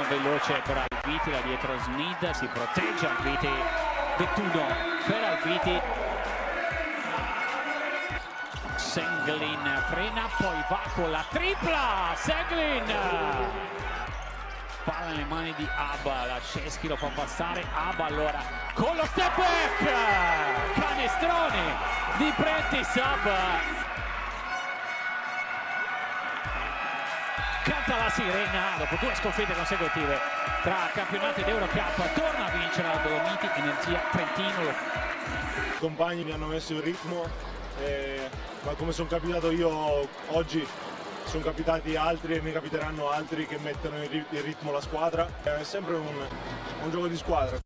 Milano veloce per Alviti, là dietro Snid, si protegge Alviti, Bettuno per Alviti. Senglin frena, poi va con la tripla, Senglin! Palla nelle mani di Abba, Ceschi lo fa passare, Abba allora con lo step back! Canestrone di Prettis Abba canta la sirena dopo due sconfitte consecutive tra campionato ed Eurocup torna a vincere la Dolomiti Energia Trentino i compagni mi hanno messo il ritmo eh, ma come sono capitato io oggi sono capitati altri e ne capiteranno altri che mettono in ritmo la squadra eh, è sempre un, un gioco di squadra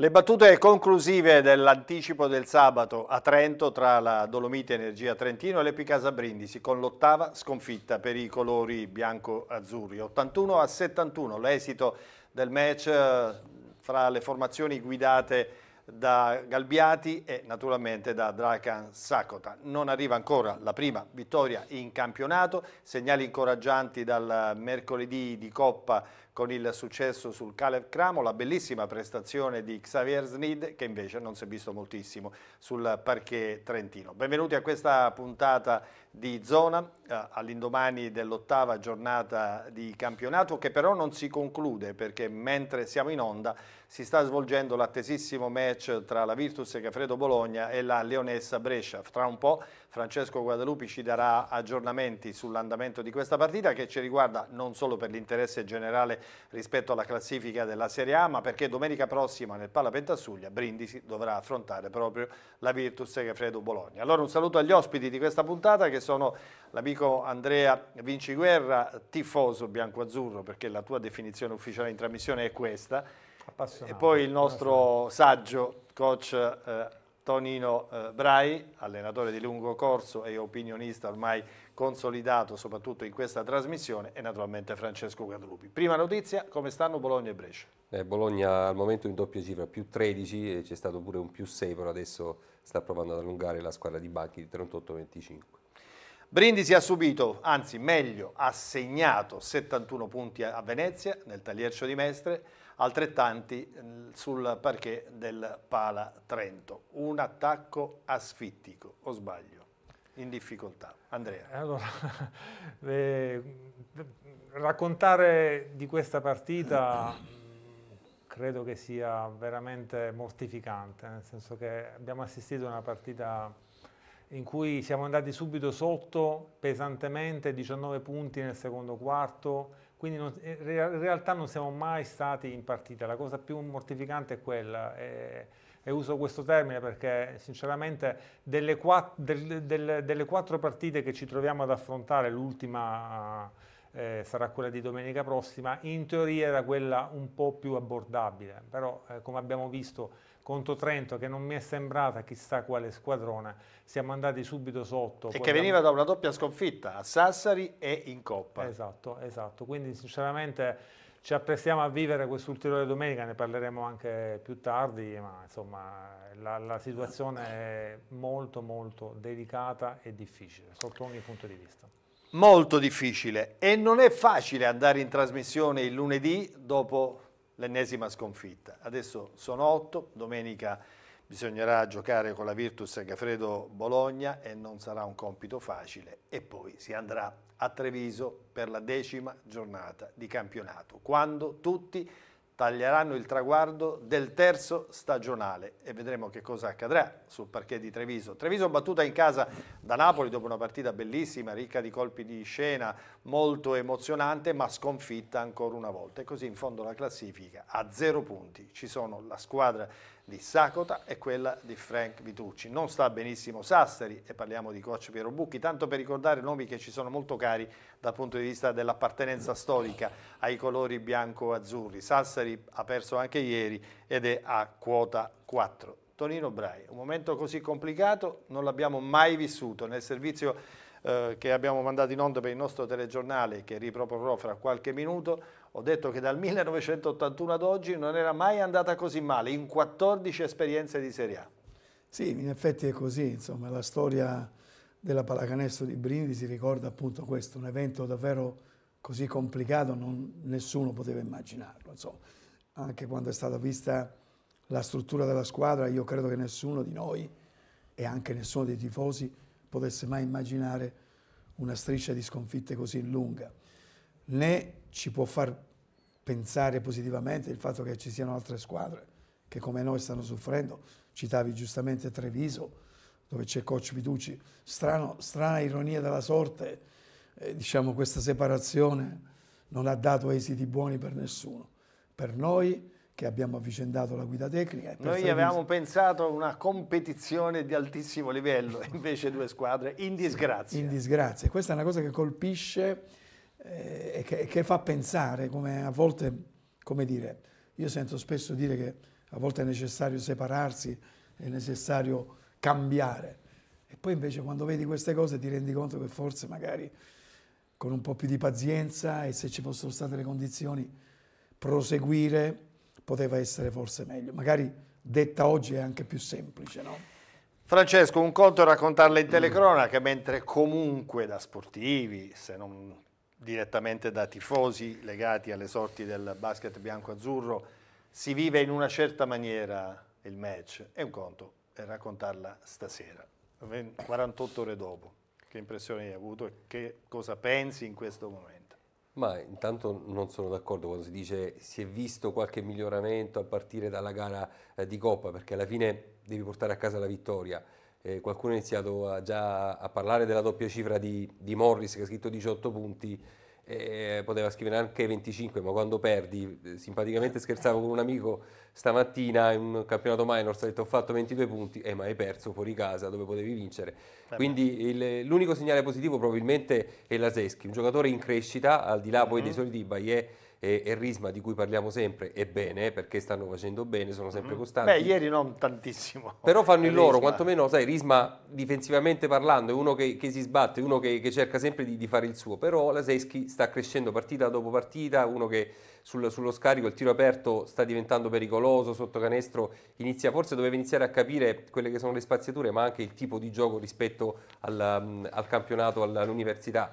le battute conclusive dell'anticipo del sabato a Trento tra la Dolomite Energia Trentino e l'Epicasa Brindisi con l'ottava sconfitta per i colori bianco-azzurri. 81 a 71 l'esito del match eh, fra le formazioni guidate da Galbiati e naturalmente da Drakan Sakota. Non arriva ancora la prima vittoria in campionato, segnali incoraggianti dal mercoledì di Coppa con il successo sul Caleb Cramo, la bellissima prestazione di Xavier Snid che invece non si è visto moltissimo sul parquet trentino. Benvenuti a questa puntata di Zona eh, all'indomani dell'ottava giornata di campionato che però non si conclude perché mentre siamo in onda si sta svolgendo l'attesissimo match tra la Virtus Cafredo Bologna e la Leonessa Brescia. Tra un po' Francesco Guadalupi ci darà aggiornamenti sull'andamento di questa partita che ci riguarda non solo per l'interesse generale rispetto alla classifica della Serie A, ma perché domenica prossima nel Pala Pentasuglia Brindisi dovrà affrontare proprio la Virtus Segafredo Bologna. Allora un saluto agli ospiti di questa puntata che sono l'amico Andrea Vinciguerra, tifoso bianco-azzurro, perché la tua definizione ufficiale in trasmissione è questa, e poi il nostro saggio, coach eh, Tonino eh, Brai, allenatore di lungo corso e opinionista ormai consolidato soprattutto in questa trasmissione e naturalmente Francesco Guadalupi. Prima notizia, come stanno Bologna e Brescia? Eh, Bologna al momento in doppia cifra, più 13 e c'è stato pure un più 6, però adesso sta provando ad allungare la squadra di Banchi di 38-25. Brindisi ha subito, anzi meglio, ha segnato 71 punti a Venezia nel tagliercio di Mestre, altrettanti mm, sul parquet del Pala Trento. Un attacco asfittico, o sbaglio? in difficoltà. Andrea. Eh, allora, eh, raccontare di questa partita mm, credo che sia veramente mortificante, nel senso che abbiamo assistito a una partita in cui siamo andati subito sotto pesantemente, 19 punti nel secondo quarto, quindi non, eh, in realtà non siamo mai stati in partita, la cosa più mortificante è quella. E, e uso questo termine perché sinceramente delle, quatt del, del, delle quattro partite che ci troviamo ad affrontare, l'ultima eh, sarà quella di domenica prossima, in teoria era quella un po' più abbordabile, però eh, come abbiamo visto contro Trento che non mi è sembrata chissà quale squadrona, siamo andati subito sotto. E che veniva da una doppia sconfitta a Sassari e in Coppa. Esatto, esatto, quindi sinceramente ci apprestiamo a vivere quest'ulteriore domenica, ne parleremo anche più tardi, ma insomma la, la, situazione è molto molto delicata e difficile sotto ogni punto di vista molto difficile e non è facile andare in trasmissione il lunedì dopo l'ennesima sconfitta. Adesso sono otto, domenica bisognerà giocare con la Virtus Segafredo Bologna e non sarà un compito facile e poi si andrà a Treviso per la decima giornata di campionato, quando tutti taglieranno il traguardo del terzo stagionale e vedremo che cosa accadrà sul parquet di Treviso. Treviso battuta in casa da Napoli dopo una partita bellissima, ricca di colpi di scena, molto emozionante ma sconfitta ancora una volta e così in fondo la classifica a zero punti ci sono la squadra di Sakota e quella di Frank Vitucci. Non sta benissimo Sassari e parliamo di coach Piero Bucchi, tanto per ricordare nomi che ci sono molto cari dal punto di vista dell'appartenenza storica ai colori bianco-azzurri. Sassari ha perso anche ieri ed è a quota 4. Tonino Brai, un momento così complicato non l'abbiamo mai vissuto nel servizio eh, che abbiamo mandato in onda per il nostro telegiornale che riproporrò fra qualche minuto ho detto che dal 1981 ad oggi non era mai andata così male, in 14 esperienze di Serie A. Sì, in effetti è così, insomma, la storia della pallacanestro di Brindisi ricorda appunto questo, un evento davvero così complicato non, nessuno poteva immaginarlo, insomma. anche quando è stata vista la struttura della squadra io credo che nessuno di noi e anche nessuno dei tifosi potesse mai immaginare una striscia di sconfitte così lunga, né ci può far pensare positivamente il fatto che ci siano altre squadre che come noi stanno soffrendo, citavi giustamente Treviso, dove c'è coach Viducci, Strano, strana ironia della sorte, eh, diciamo questa separazione non ha dato esiti buoni per nessuno, per noi che abbiamo avvicendato la guida tecnica. Noi avevamo pensato a una competizione di altissimo livello, invece due squadre in disgrazia. In disgrazia, questa è una cosa che colpisce eh, e che, che, fa pensare, come a volte, come dire, io sento spesso dire che a volte è necessario separarsi, è necessario cambiare. E poi invece quando vedi queste cose ti rendi conto che forse magari con un po' più di pazienza e se ci fossero state le condizioni, proseguire poteva essere forse meglio. Magari detta oggi è anche più semplice, no? Francesco, un conto è raccontarla in telecronaca, mm. mentre comunque da sportivi, se non direttamente da tifosi legati alle sorti del basket bianco-azzurro, si vive in una certa maniera il match, è un conto è raccontarla stasera, 48 ore dopo. Che impressione hai avuto e che cosa pensi in questo momento? Ma intanto non sono d'accordo quando si dice si è visto qualche miglioramento a partire dalla gara eh, di Coppa, perché alla fine devi portare a casa la vittoria eh, qualcuno ha iniziato a già a parlare della doppia cifra di, di Morris che ha scritto 18 punti, eh, poteva scrivere anche 25, ma quando perdi, eh, simpaticamente scherzavo con un amico stamattina in un campionato minor, ha detto ho fatto 22 punti, eh, ma hai perso fuori casa dove potevi vincere. Eh Quindi l'unico segnale positivo probabilmente è la Seschi, un giocatore in crescita, al di là poi mm -hmm. dei mm-hmm. soliti Bayer e, e, Risma di cui parliamo sempre e bene perché stanno facendo bene, sono sempre mm. costanti. Beh, ieri non tantissimo. Però fanno il loro, Risma. quantomeno, sai, Risma difensivamente parlando è uno che, che si sbatte, uno che, che cerca sempre di, di, fare il suo, però la Seschi sta crescendo partita dopo partita, uno che sul, sullo scarico il tiro aperto sta diventando pericoloso, sotto canestro inizia, forse doveva iniziare a capire quelle che sono le spaziature ma anche il tipo di gioco rispetto al, mm, al campionato, all'università.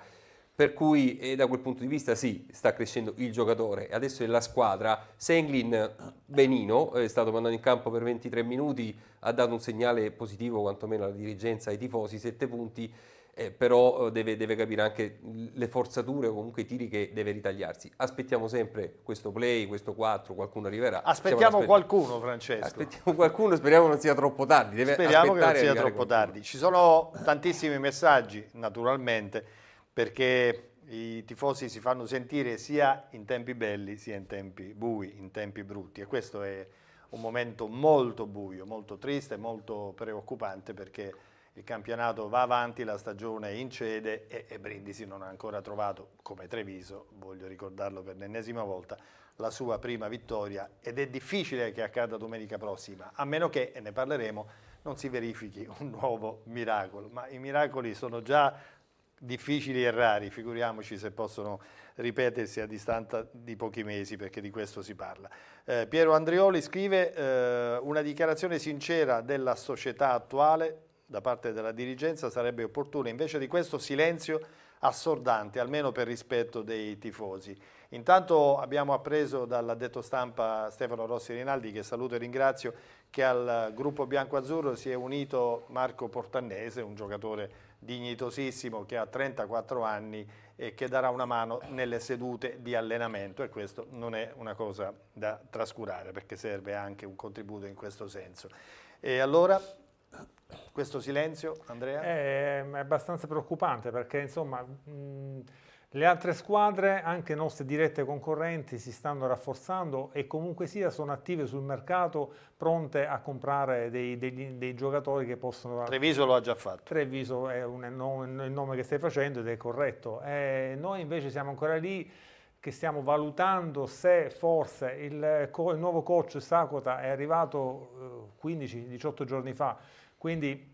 Per cui eh, da quel punto di vista sì, sta crescendo il giocatore. Adesso è la squadra. Senglin benino, eh, è stato mandato in campo per 23 minuti, ha dato un segnale positivo quantomeno alla dirigenza ai tifosi, 7 punti, eh, però eh, deve, deve, capire anche le forzature o comunque i tiri che deve ritagliarsi. Aspettiamo sempre questo play, questo 4, qualcuno arriverà. Aspettiamo qualcuno Francesco. Aspettiamo qualcuno, speriamo non sia troppo tardi. Deve speriamo che non sia troppo qualcuno. tardi. Ci sono tantissimi messaggi naturalmente perché i tifosi si fanno sentire sia in tempi belli sia in tempi bui, in tempi brutti e questo è un momento molto buio, molto triste, molto preoccupante perché il campionato va avanti, la stagione incede e, e Brindisi non ha ancora trovato, come Treviso, voglio ricordarlo per l'ennesima volta, la sua prima vittoria ed è difficile che accada domenica prossima, a meno che, e ne parleremo, non si verifichi un nuovo miracolo, ma i miracoli sono già difficili e rari, figuriamoci se possono ripetersi a distanza di pochi mesi perché di questo si parla. Eh, Piero Andrioli scrive eh, una dichiarazione sincera della società attuale da parte della dirigenza sarebbe opportuna invece di questo silenzio assordante, almeno per rispetto dei tifosi. Intanto abbiamo appreso dall'addetto stampa Stefano Rossi Rinaldi, che saluto e ringrazio, che al gruppo bianco-azzurro si è unito Marco Portannese, un giocatore dignitosissimo che ha 34 anni e che darà una mano nelle sedute di allenamento e questo non è una cosa da trascurare perché serve anche un contributo in questo senso. E allora questo silenzio, Andrea? Eh, è abbastanza preoccupante perché insomma... Mh, le altre squadre, anche nostre dirette concorrenti, si stanno rafforzando e comunque sia sono attive sul mercato, pronte a comprare dei, dei, dei giocatori che possono... Treviso lo ha già fatto. Treviso è un, il nome che stai facendo ed è corretto. E eh, noi invece siamo ancora lì che stiamo valutando se forse il, il nuovo coach Sakota è arrivato 15-18 eh, giorni fa, quindi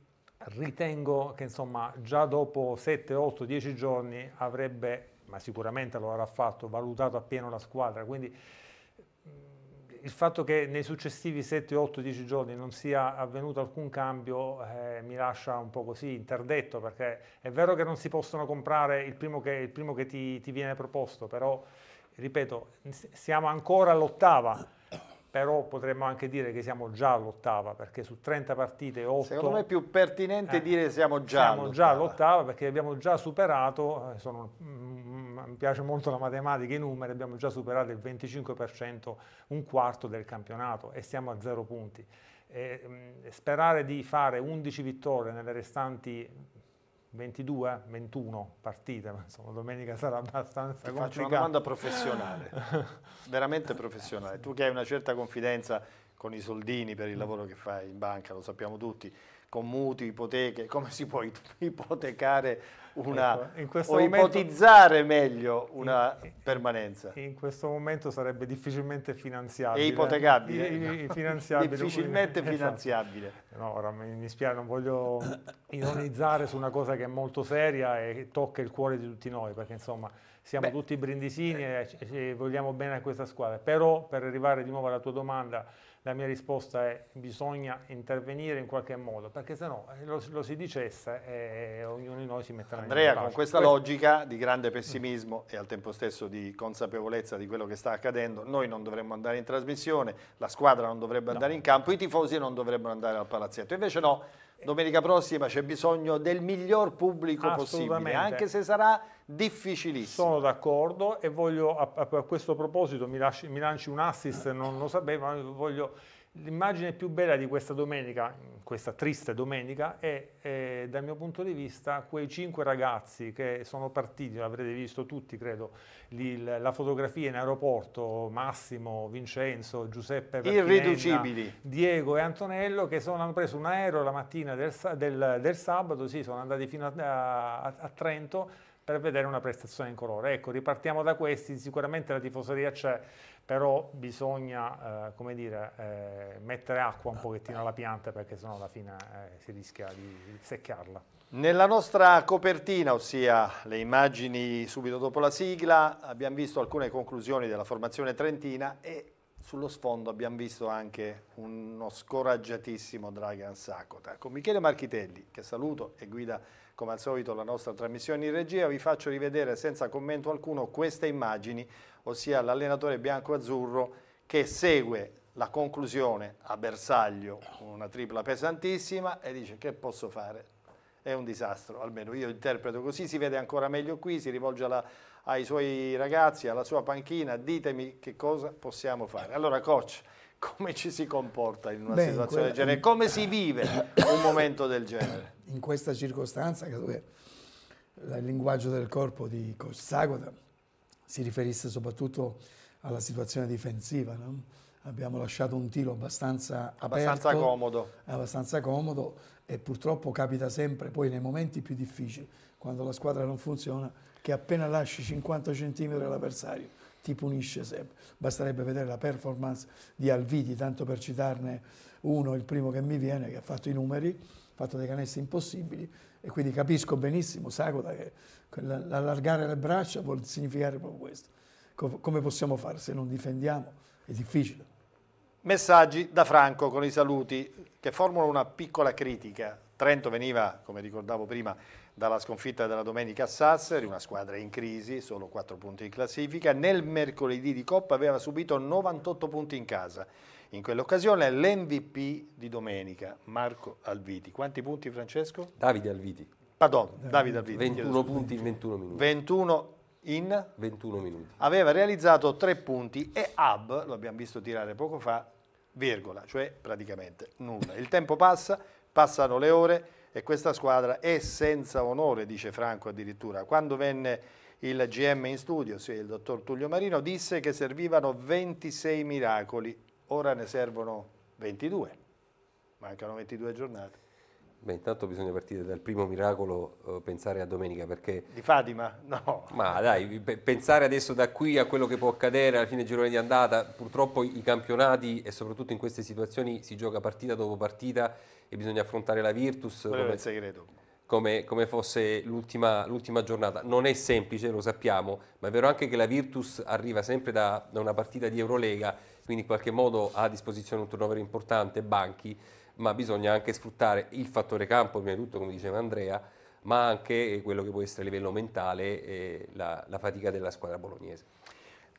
ritengo che insomma già dopo 7, 8, 10 giorni avrebbe ma sicuramente lo avrà fatto, valutato appieno la squadra, quindi mm, il fatto che nei successivi 7, 8, 10 giorni non sia avvenuto alcun cambio eh, mi lascia un po' così interdetto perché è vero che non si possono comprare il primo che, il primo che ti, ti viene proposto, però ripeto, siamo ancora all'ottava però potremmo anche dire che siamo già all'ottava perché su 30 partite 8 secondo me è più pertinente eh, dire siamo già siamo all'ottava. già all'ottava perché abbiamo già superato eh, sono, mm, mm, mi piace molto la matematica i numeri abbiamo già superato il 25% un quarto del campionato e siamo a zero punti e, mh, mm, sperare di fare 11 vittorie nelle restanti 22, 21 partite, ma insomma domenica sarà abbastanza Ti complicata. Faccio una domanda professionale, veramente professionale. Tu che hai una certa confidenza con i soldini per il mm. lavoro che fai in banca, lo sappiamo tutti, con mutui, ipoteche, come si può ipotecare una, ecco, o momento, ipotizzare meglio una in, permanenza. In questo momento sarebbe difficilmente finanziabile. E ipotecabile. I, i, finanziabile difficilmente quindi, finanziabile. Esatto. No, ora mi, mi spiace, non voglio ironizzare su una cosa che è molto seria e tocca il cuore di tutti noi, perché insomma siamo Beh, tutti brindisini eh. e, e vogliamo bene a questa squadra. Però per arrivare di nuovo alla tua domanda la mia risposta è bisogna intervenire in qualche modo, perché se no eh, lo, lo si dicesse e eh, ognuno di noi si metterà Andrea, in Andrea, con questa logica di grande mm. pessimismo e al tempo stesso di consapevolezza di quello che sta accadendo, noi non dovremmo andare in trasmissione, la squadra non dovrebbe no. andare in campo, i tifosi non dovrebbero andare al palazzetto, invece no, eh. domenica prossima c'è bisogno del miglior pubblico possibile, anche se sarà difficilissimo. Sono d'accordo e voglio, a, a, a, questo proposito, mi, lasci, mi lanci un assist, non lo sapevo, ma voglio... L'immagine più bella di questa domenica, questa triste domenica, è, è, dal mio punto di vista quei cinque ragazzi che sono partiti, l'avrete visto tutti credo, lì, la fotografia in aeroporto, Massimo, Vincenzo, Giuseppe Irriducibili. Diego e Antonello che sono, hanno preso un aereo la mattina del, del, del sabato, sì, sono andati fino a, a, a Trento per vedere una prestazione in colore. Ecco, ripartiamo da questi, sicuramente la tifoseria c'è, però bisogna, eh, come dire, eh, mettere acqua un pochettino alla pianta perché sennò alla fine eh, si rischia di seccarla. Nella nostra copertina, ossia le immagini subito dopo la sigla, abbiamo visto alcune conclusioni della formazione trentina e sullo sfondo abbiamo visto anche uno scoraggiatissimo Dragan Sakota con ecco, Michele Marchitelli, che saluto e guida come al solito la nostra trasmissione in regia vi faccio rivedere senza commento alcuno queste immagini, ossia l'allenatore bianco-azzurro che segue la conclusione a bersaglio con una tripla pesantissima e dice che posso fare? È un disastro, almeno io interpreto così, si vede ancora meglio qui, si rivolge alla, ai suoi ragazzi, alla sua panchina, ditemi che cosa possiamo fare. Allora coach, come ci si comporta in una Beh, situazione del genere? Come si vive un momento del genere? In questa circostanza, credo che il linguaggio del corpo di Coach Sagoda si riferisse soprattutto alla situazione difensiva. No? Abbiamo lasciato un tiro abbastanza, abbastanza comodo. abbastanza comodo e purtroppo capita sempre poi nei momenti più difficili, quando la squadra non funziona, che appena lasci 50 cm all'avversario ti punisce sempre. Basterebbe vedere la performance di Alviti, tanto per citarne uno, il primo che mi viene, che ha fatto i numeri, ha fatto dei canestri impossibili e quindi capisco benissimo, Sagoda, che allargare le braccia vuol significare proprio questo. come possiamo fare se non difendiamo? È difficile. Messaggi da Franco con i saluti che formulano una piccola critica. Trento veniva, come ricordavo prima, dalla sconfitta della domenica a Sassari, una squadra in crisi, solo 4 punti in classifica. Nel mercoledì di Coppa aveva subito 98 punti in casa. In quell'occasione l'MVP di domenica, Marco Alviti. Quanti punti Francesco? Davide Alviti. Pardon, Davide Alviti. 21 punti in 21 minuti. 21 in 21 minuti. Aveva realizzato 3 punti e Ab, lo abbiamo visto tirare poco fa, virgola, cioè praticamente nulla. Il tempo passa, passano le ore, e questa squadra è senza onore, dice Franco addirittura. Quando venne il GM in studio, sì, il dottor Tullio Marino, disse che servivano 26 miracoli, ora ne servono 22, mancano 22 giornate. Beh, intanto bisogna partire dal primo miracolo, eh, pensare a domenica perché... Di Fatima? No. Ma dai, pensare adesso da qui a quello che può accadere alla fine del girone di andata, purtroppo i campionati e soprattutto in queste situazioni si gioca partita dopo partita e bisogna affrontare la Virtus come, come, come, fosse l'ultima, l'ultima, giornata. Non è semplice, lo sappiamo, ma è vero anche che la Virtus arriva sempre da, da una partita di Eurolega, quindi in qualche modo ha a disposizione un turnover importante, banchi, ma bisogna anche sfruttare il fattore campo, prima di tutto, come diceva Andrea, ma anche quello che può essere a livello mentale eh, la, la fatica della squadra bolognese.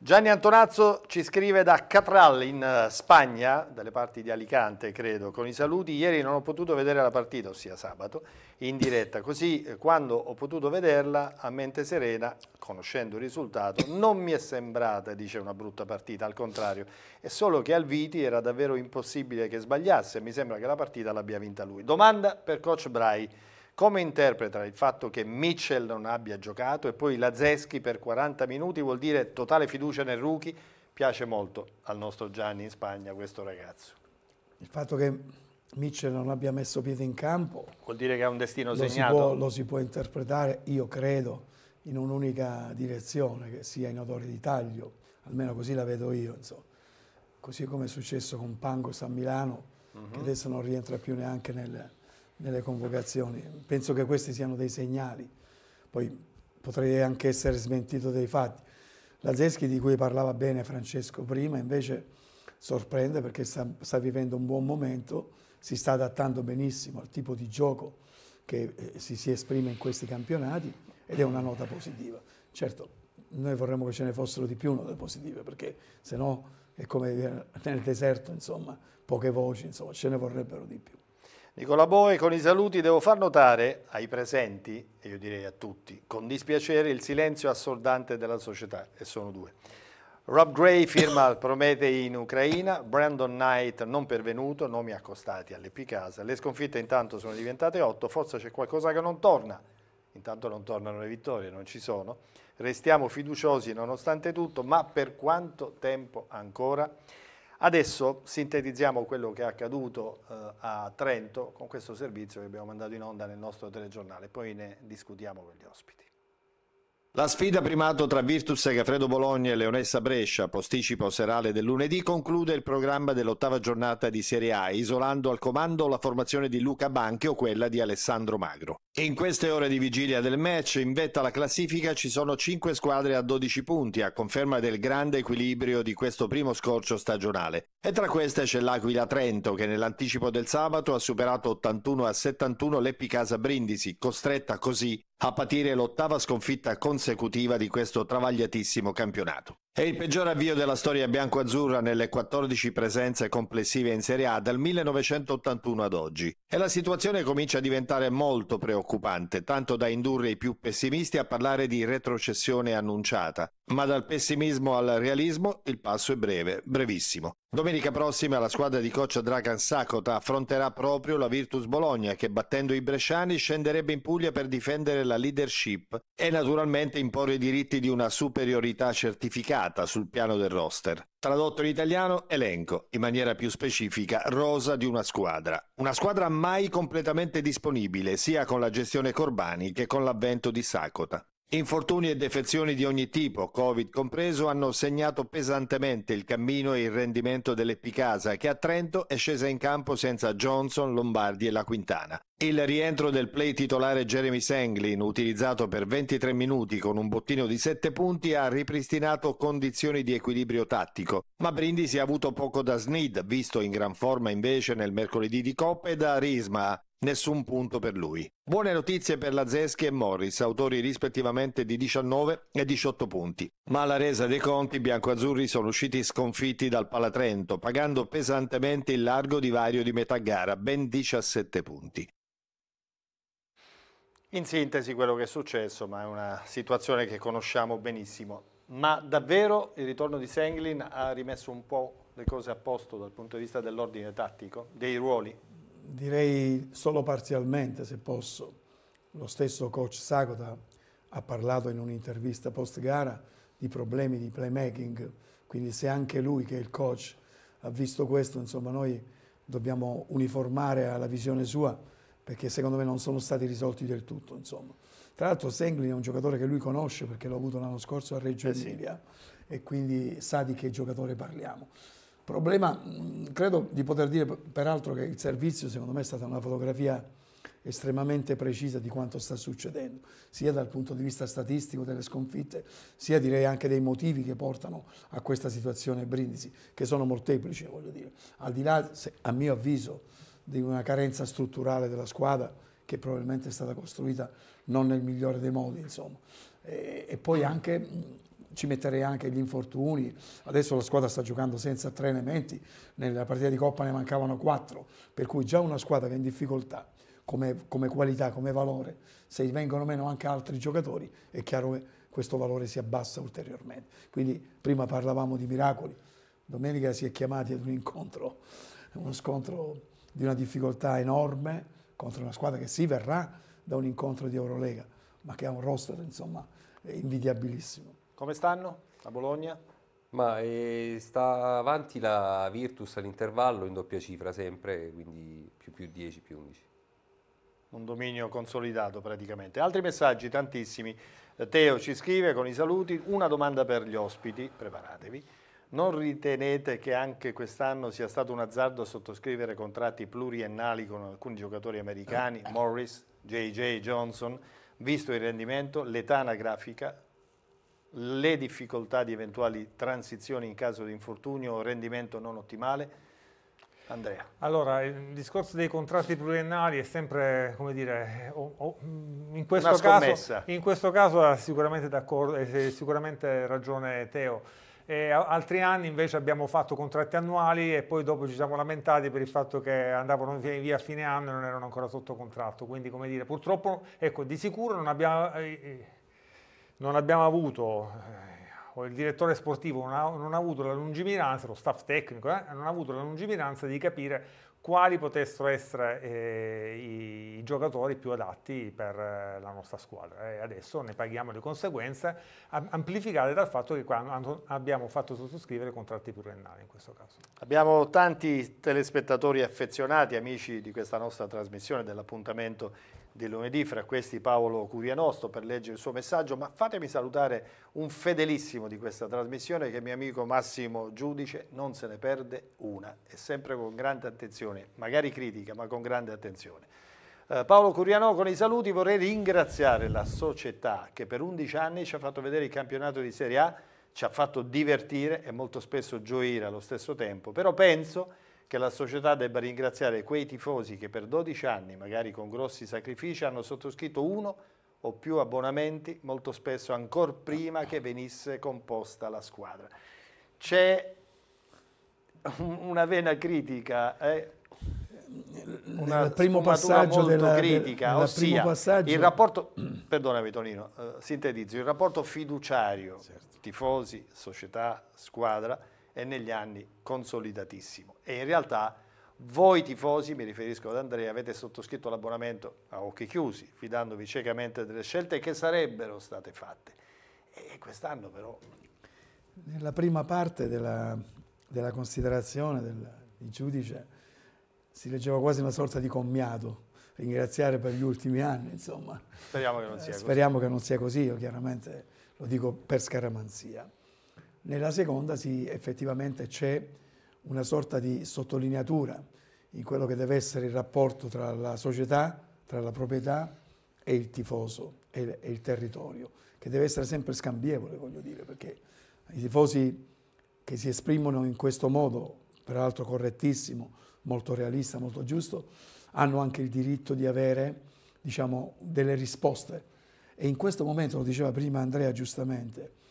Gianni Antonazzo ci scrive da Catral in eh, Spagna, dalle parti di Alicante credo, con i saluti. Ieri non ho potuto vedere la partita, ossia sabato, in diretta, così eh, quando ho potuto vederla a mente serena, conoscendo il risultato, non mi è sembrata, dice, una brutta partita, al contrario, è solo che al Viti era davvero impossibile che sbagliasse, mi sembra che la partita l'abbia vinta lui. Domanda per coach Brai. Come interpreta il fatto che Mitchell non abbia giocato e poi Lazeschi per 40 minuti vuol dire totale fiducia nel rookie? Piace molto al nostro Gianni in Spagna questo ragazzo. Il fatto che Mitchell non abbia messo piede in campo. Vuol dire che ha un destino lo segnato. Si può, lo si può interpretare, io credo, in un'unica direzione, che sia in odore di taglio, almeno così la vedo io. Insomma. Così come è successo con Pangos a Milano, uh -huh. che mhm. adesso non rientra più neanche nel, nelle convocazioni. Penso che questi siano dei segnali, poi potrei anche essere smentito dei fatti. La Zeschi di cui parlava bene Francesco prima invece sorprende perché sta, sta vivendo un buon momento, si sta adattando benissimo al tipo di gioco che eh, si, si esprime in questi campionati ed è una nota positiva. Certo, noi vorremmo che ce ne fossero di più note positive, perché se no è come nel deserto, insomma, poche voci, insomma, ce ne vorrebbero di più. Nicola Boe, con i saluti devo far notare ai presenti, e io direi a tutti, con dispiacere il silenzio assordante della società, e sono due. Rob Gray firma al Promete in Ucraina, Brandon Knight non pervenuto, nomi accostati alle Picasa, Le sconfitte intanto sono diventate otto, forse c'è qualcosa che non torna. Intanto non tornano le vittorie, non ci sono. Restiamo fiduciosi nonostante tutto, ma per quanto tempo ancora? Adesso sintetizziamo quello che è accaduto eh, a Trento con questo servizio che abbiamo mandato in onda nel nostro telegiornale, poi ne discutiamo con gli ospiti. La sfida primato tra Virtus Segafredo Bologna e Leonessa Brescia, posticipo serale del lunedì, conclude il programma dell'ottava giornata di Serie A, isolando al comando la formazione di Luca Banche o quella di Alessandro Magro. In queste ore di vigilia del match, in vetta alla classifica ci sono 5 squadre a 12 punti, a conferma del grande equilibrio di questo primo scorcio stagionale. E tra queste c'è l'Aquila Trento, che nell'anticipo del sabato ha superato 81 a 71 l'Epicasa Brindisi, costretta così a patire l'ottava sconfitta consecutiva di questo travagliatissimo campionato. È il peggior avvio della storia bianco-azzurra nelle 14 presenze complessive in Serie A dal 1981 ad oggi e la situazione comincia a diventare molto preoccupante, tanto da indurre i più pessimisti a parlare di retrocessione annunciata. Ma dal pessimismo al realismo il passo è breve, brevissimo. Domenica prossima la squadra di coach Dragan Sakota affronterà proprio la Virtus Bologna che battendo i bresciani scenderebbe in Puglia per difendere la leadership e naturalmente imporre i diritti di una superiorità certificata mancata sul piano del roster. Tradotto in italiano, elenco, in maniera più specifica, rosa di una squadra. Una squadra mai completamente disponibile, sia con la gestione Corbani che con l'avvento di Sakota. Infortuni e defezioni di ogni tipo, Covid compreso, hanno segnato pesantemente il cammino e il rendimento dell'Epicasa, che a Trento è scesa in campo senza Johnson, Lombardi e la Quintana. Il rientro del play titolare Jeremy Senglin, utilizzato per 23 minuti con un bottino di 7 punti, ha ripristinato condizioni di equilibrio tattico, ma Brindisi ha avuto poco da Snid, visto in gran forma invece nel mercoledì di Coppa e da Risma, nessun punto per lui. Buone notizie per la Zeschi e Morris, autori rispettivamente di 19 e 18 punti. Ma alla resa dei conti, i biancoazzurri sono usciti sconfitti dal Palatrento, pagando pesantemente il largo divario di metà gara, ben 17 punti. In sintesi quello che è successo, ma è una situazione che conosciamo benissimo. Ma davvero il ritorno di Senglin ha rimesso un po' le cose a posto dal punto di vista dell'ordine tattico, dei ruoli, direi solo parzialmente se posso. Lo stesso coach Sagota ha parlato in un'intervista post gara di problemi di playmaking, quindi se anche lui che è il coach ha visto questo, insomma noi dobbiamo uniformare alla visione sua perché secondo me non sono stati risolti del tutto. Insomma. Tra l'altro Senglin è un giocatore che lui conosce perché l'ho avuto l'anno scorso a Reggio eh Emilia e quindi sa di che giocatore parliamo. Problema, mm, credo di poter dire peraltro che il servizio secondo me è stata una fotografia estremamente precisa di quanto sta succedendo, sia dal punto di vista statistico delle sconfitte, sia direi anche dei motivi che portano a questa situazione Brindisi, che sono molteplici, voglio dire. Al di là, se, a mio avviso, di una carenza strutturale della squadra che probabilmente è stata costruita non nel migliore dei modi, insomma. E, e poi anche mm, ci metterei anche gli infortuni, adesso la squadra sta giocando senza tre elementi, nella partita di Coppa ne mancavano quattro, per cui già una squadra che è in difficoltà come, come qualità, come valore, se vengono meno anche altri giocatori è chiaro che questo valore si abbassa ulteriormente. Quindi prima parlavamo di miracoli, domenica si è chiamati ad un incontro, uno scontro di una difficoltà enorme contro una squadra che si verrà da un incontro di Eurolega, ma che ha un roster insomma invidiabilissimo. Come stanno a Bologna? Ma eh, sta avanti la Virtus all'intervallo in doppia cifra sempre, quindi più più 10, più 11 un dominio consolidato praticamente. Altri messaggi, tantissimi. Teo ci scrive con i saluti, una domanda per gli ospiti, preparatevi. Non ritenete che anche quest'anno sia stato un azzardo sottoscrivere contratti pluriennali con alcuni giocatori americani, Morris, JJ Johnson, visto il rendimento, l'età anagrafica le difficoltà di eventuali transizioni in caso di infortunio o rendimento non ottimale? Andrea. Allora, il discorso dei contratti pluriennali è sempre, come dire, o, o, in, questo caso, in, questo caso, ha sicuramente, eh, sicuramente ragione Teo. E altri anni invece abbiamo fatto contratti annuali e poi dopo ci siamo lamentati per il fatto che andavano via a fine anno e non erano ancora sotto contratto. Quindi, come dire, purtroppo, ecco, di sicuro non abbiamo... Eh, eh non abbiamo avuto, eh, o il direttore sportivo non ha, non ha avuto la lungimiranza, lo staff tecnico eh, non ha avuto la lungimiranza di capire quali potessero essere eh, i, i, giocatori più adatti per eh, la nostra squadra. E adesso ne paghiamo le conseguenze, amplificate dal fatto che quando, abbiamo fatto sottoscrivere contratti pluriennali in questo caso. Abbiamo tanti telespettatori affezionati, amici di questa nostra trasmissione, dell'appuntamento di lunedì, fra questi Paolo Curianosto per leggere il suo messaggio, ma fatemi salutare un fedelissimo di questa trasmissione che è mio amico Massimo Giudice, non se ne perde una e sempre con grande attenzione, magari critica, ma con grande attenzione. Eh, Paolo Curiano con i saluti vorrei ringraziare la società che per 11 anni ci ha fatto vedere il campionato di Serie A, ci ha fatto divertire e molto spesso gioire allo stesso tempo, però penso che la società debba ringraziare quei tifosi che per 12 anni, magari con grossi sacrifici, hanno sottoscritto uno o più abbonamenti, molto spesso ancora prima che venisse composta la squadra. C'è una vena critica, eh? una primo passaggio della, critica, del, ossia passaggio... il rapporto, perdonami Tonino, eh, sintetizzo, il rapporto fiduciario, certo. tifosi, società, squadra, e negli anni consolidatissimo. E in realtà voi tifosi, mi riferisco ad Andrea, avete sottoscritto l'abbonamento a occhi chiusi, fidandovi ciecamente delle scelte che sarebbero state fatte. E quest'anno però... Nella prima parte della, della considerazione del, del giudice si leggeva quasi una sorta di commiato, ringraziare per gli ultimi anni, insomma. Speriamo che non sia Speriamo eh, così. Speriamo che non sia così, io chiaramente lo dico per scaramanzia. Nella seconda sì, effettivamente c'è una sorta di sottolineatura in quello che deve essere il rapporto tra la società, tra la proprietà e il tifoso e il territorio, che deve essere sempre scambievole, voglio dire, perché i tifosi che si esprimono in questo modo, peraltro correttissimo, molto realista, molto giusto, hanno anche il diritto di avere diciamo, delle risposte. E in questo momento, lo diceva prima Andrea giustamente,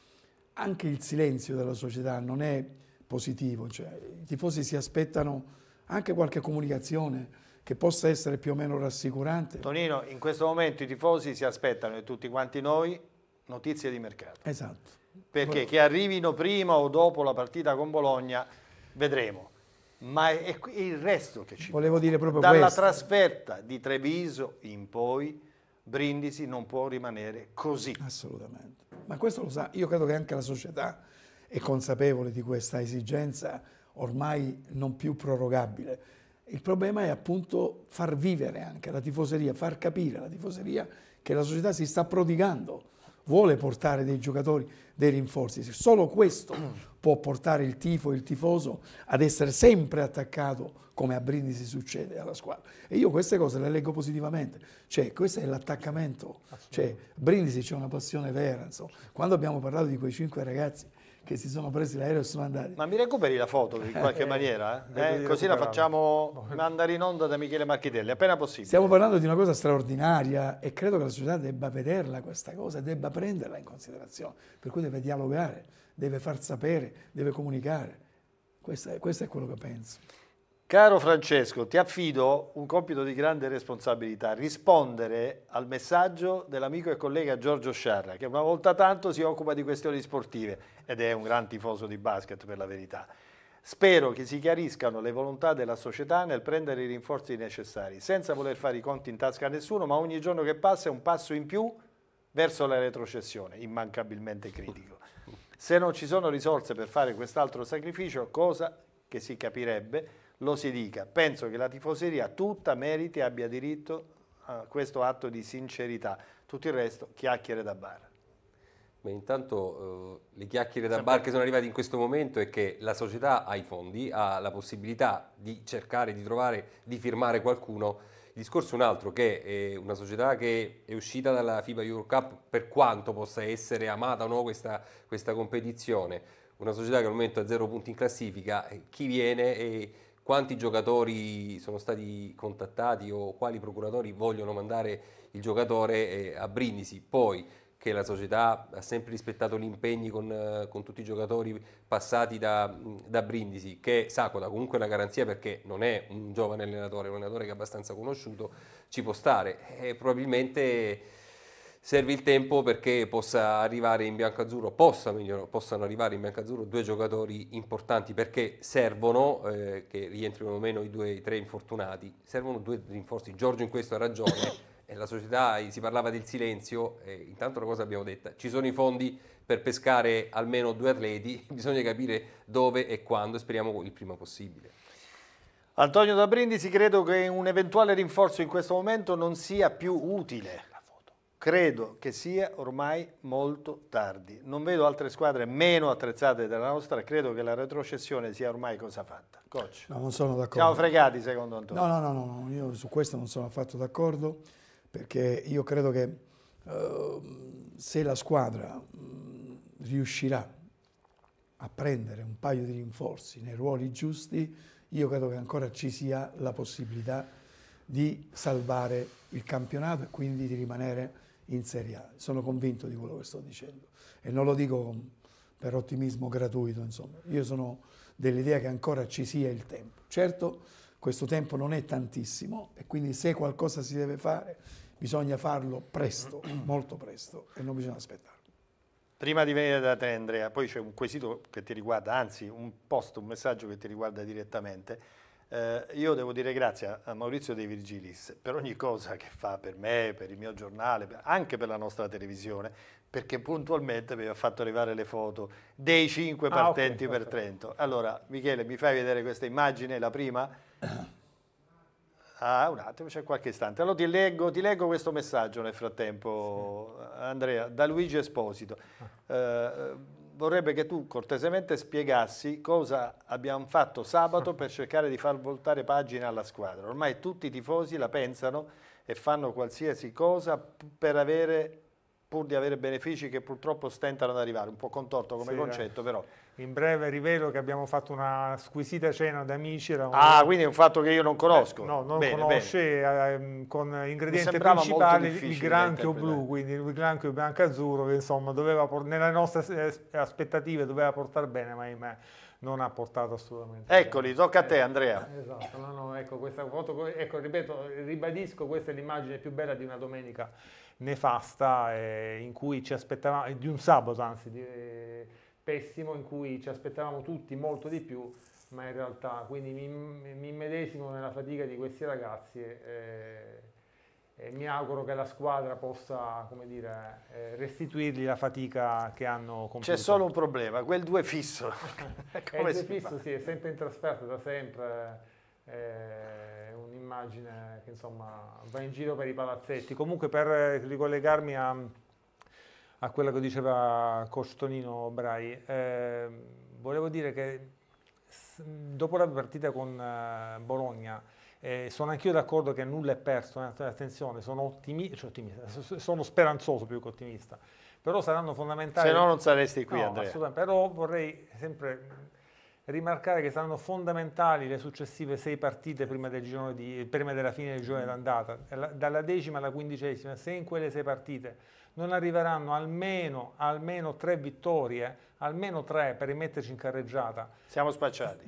anche il silenzio della società non è positivo, cioè, i tifosi si aspettano anche qualche comunicazione che possa essere più o meno rassicurante. Tonino, in questo momento i tifosi si aspettano, e tutti quanti noi, notizie di mercato. Esatto. Perché Poi... che arrivino prima o dopo la partita con Bologna, vedremo. Ma è, il resto che ci Volevo dire proprio Dalla questo. trasferta di Treviso in poi Brindisi non può rimanere così. Assolutamente. Ma questo lo sa, io credo che anche la società è consapevole di questa esigenza ormai non più prorogabile. Il problema è appunto far vivere anche la tifoseria, far capire alla tifoseria che la società si sta prodigando vuole portare dei giocatori, dei rinforzi. Solo questo può portare il tifo e il tifoso ad essere sempre attaccato, come a Brindisi succede, alla squadra. E io queste cose le leggo positivamente. Cioè, questo è l'attaccamento. Cioè, Brindisi c'è una passione vera. Insomma. Quando abbiamo parlato di quei cinque ragazzi che si sono presi l'aereo e sono andati. Ma mi recuperi la foto in qualche eh, maniera? Eh? Eh, così la facciamo andare in onda da Michele Marchitelli, appena possibile. Stiamo parlando di una cosa straordinaria e credo che la società debba vederla questa cosa, debba prenderla in considerazione, per cui deve dialogare, deve far sapere, deve comunicare. questo è, questo è quello che penso. Caro Francesco, ti affido un compito di grande responsabilità, rispondere al messaggio dell'amico e collega Giorgio Sciarra, che una volta tanto si occupa di questioni sportive ed è un gran tifoso di basket per la verità. Spero che si chiariscano le volontà della società nel prendere i rinforzi necessari, senza voler fare i conti in tasca a nessuno, ma ogni giorno che passa è un passo in più verso la retrocessione, immancabilmente critico. Se non ci sono risorse per fare quest'altro sacrificio, cosa che si capirebbe, lo si dica. Penso che la tifoseria tutta meriti e abbia diritto a questo atto di sincerità. Tutto il resto, chiacchiere da bar. Beh, intanto eh, le chiacchiere da bar che sono arrivate in questo momento è che la società ha i fondi, ha la possibilità di cercare di trovare, di firmare qualcuno. Il discorso è un altro, che è eh, una società che è uscita dalla FIBA Euro Cup per quanto possa essere amata o no questa, questa competizione, una società che al momento ha zero punti in classifica, eh, chi viene e quanti giocatori sono stati contattati o quali procuratori vogliono mandare il giocatore a Brindisi. Poi che la società ha sempre rispettato gli impegni con, con tutti i giocatori passati da, da Brindisi, che Sacoda comunque la garanzia perché non è un giovane allenatore, è un allenatore che è abbastanza conosciuto, ci può stare. E probabilmente serve il tempo perché possa arrivare in biancazzurro, possa, possano arrivare in biancazzurro due giocatori importanti perché servono, eh, che rientrino meno i due, i tre infortunati, servono due rinforzi. Giorgio in questo ha ragione. la società eh, si parlava del silenzio, intanto una cosa abbiamo detta, ci sono i fondi per pescare almeno due atleti, bisogna capire dove e quando, speriamo il prima possibile. Antonio da Brindisi, credo che un eventuale rinforzo in questo momento non sia più utile credo che sia ormai molto tardi. Non vedo altre squadre meno attrezzate della nostra, credo che la retrocessione sia ormai cosa fatta. Coach, no, non sono d'accordo. Siamo fregati secondo Antonio. No, no, no, no, io su questo non sono affatto d'accordo perché io credo che uh, se la squadra mm, riuscirà a prendere un paio di rinforzi nei ruoli giusti, io credo che ancora ci sia la possibilità di salvare il campionato e quindi di rimanere in Serie A. Sono convinto di quello che sto dicendo e non lo dico per ottimismo gratuito, insomma. Io sono dell'idea che ancora ci sia il tempo. Certo, questo tempo non è tantissimo e quindi se qualcosa si deve fare bisogna farlo presto, molto presto e non bisogna aspettare. Prima di venire da te Andrea, poi c'è un quesito che ti riguarda, anzi un post, un messaggio che ti riguarda direttamente. Eh, io devo dire grazie a Maurizio De Virgilis per ogni cosa che fa per me, per il mio giornale, anche per la nostra televisione, perché puntualmente mi ha fatto arrivare le foto dei cinque partenti ah, okay, per Trento. Allora, Michele, mi fai vedere questa immagine, la prima? Ah, un attimo, c'è qualche istante. Allora ti leggo, ti leggo, questo messaggio nel frattempo, sì. Andrea, da Luigi Esposito. Ah. Eh, vorrebbe che tu cortesemente spiegassi cosa abbiamo fatto sabato per cercare di far voltare pagina alla squadra. Ormai tutti i tifosi la pensano e fanno qualsiasi cosa per avere pur di avere benefici che purtroppo stentano ad arrivare, un po' contorto come sì, concetto eh. però in breve rivelo che abbiamo fatto una squisita cena da amici. Ah, quindi è un fatto che io non conosco. Eh, no, non bene, conosce bene. Eh, con ingrediente principale il granchio blu, quindi il granchio bianco azzurro che insomma doveva, nelle nostre eh, aspettative doveva portare bene, ma ahimè non ha portato assolutamente. Eccoli, tocca a te eh, Andrea. esatto, no, no, ecco, questa foto, ecco, ripeto, ribadisco, questa è l'immagine più bella di una domenica nefasta eh, in cui ci aspettavamo, di un sabato anzi, di, eh, pessimo in cui ci aspettavamo tutti molto di più, ma in realtà quindi mi, mi immedesimo nella fatica di questi ragazzi e, eh, e, mi auguro che la squadra possa come dire, eh, restituirgli la fatica che hanno compiuto. C'è solo un problema, quel 2 fisso. come il 2 fisso sì, è sempre in trasferta da sempre. È eh, un'immagine che insomma va in giro per i palazzetti. Comunque per ricollegarmi a, a quello che diceva Costonino Brai. Eh, volevo dire che dopo la partita con eh, Bologna, eh, sono anch'io d'accordo che nulla è perso, eh, attenzione, sono, ottimi, cioè ottimista, sono speranzoso più che ottimista, però saranno fondamentali. Se no non saresti qui no, Andrea. Però vorrei sempre rimarcare che saranno fondamentali le successive sei partite prima, del di, prima della fine del girone d'andata, dalla decima alla quindicesima, se in quelle sei partite non arriveranno almeno, almeno tre vittorie, almeno tre per rimetterci in carreggiata. Siamo spacciati.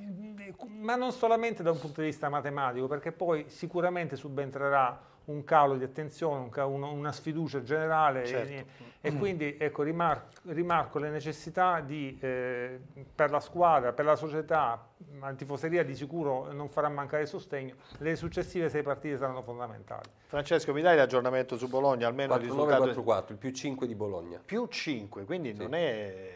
Ma non solamente da un punto di vista matematico, perché poi sicuramente subentrerà un calo di attenzione, una sfiducia generale certo. e, e, quindi ecco, rimarco, rimarco, le necessità di, eh, per la squadra, per la società, la tifoseria di sicuro non farà mancare il sostegno, le successive sei partite saranno fondamentali. Francesco mi dai l'aggiornamento su Bologna, almeno 4, il risultato... 9, 4, 4, il più 5 di Bologna. Più 5, quindi sì. non è...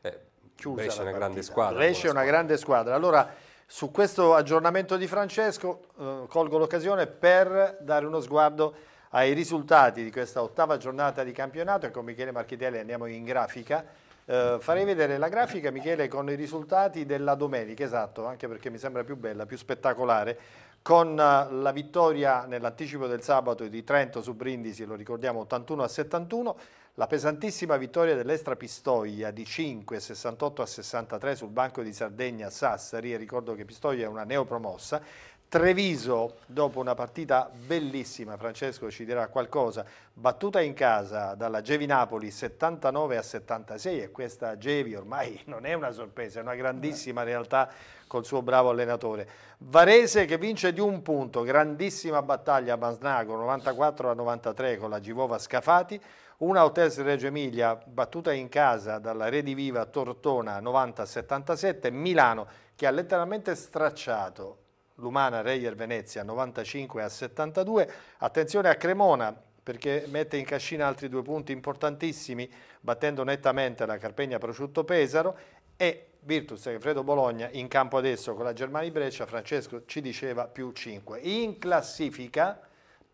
Eh, chiusa Brescia è una partita. grande squadra. Brescia è una grande squadra. Allora su questo aggiornamento di Francesco eh, colgo l'occasione per dare uno sguardo ai risultati di questa ottava giornata di campionato e con Michele Marchitelli andiamo in grafica. Eh, farei vedere la grafica Michele con i risultati della domenica, esatto, anche perché mi sembra più bella, più spettacolare, con eh, la vittoria nell'anticipo del sabato di Trento su Brindisi, lo ricordiamo 81 a 71, la pesantissima vittoria dell'Estra Pistoia di 5, 68 a 63 sul banco di Sardegna Sassari, e ricordo che Pistoia è una neopromossa, Treviso, dopo una partita bellissima, Francesco ci dirà qualcosa, battuta in casa dalla Gevi Napoli 79 a 76 e questa Gevi ormai non è una sorpresa, è una grandissima eh. realtà col suo bravo allenatore. Varese che vince di un punto, grandissima battaglia a Basnago 94 a 93 con la Givova Scafati, una Hotels Reggio Emilia battuta in casa dalla Rediviva Tortona 90-77, Milano che ha letteralmente stracciato l'Umana Reyer Venezia 95 72, attenzione a Cremona perché mette in cascina altri due punti importantissimi battendo nettamente la Carpegna Prosciutto Pesaro e Virtus e Fredo Bologna in campo adesso con la Germania Brescia, Francesco ci diceva più 5. In classifica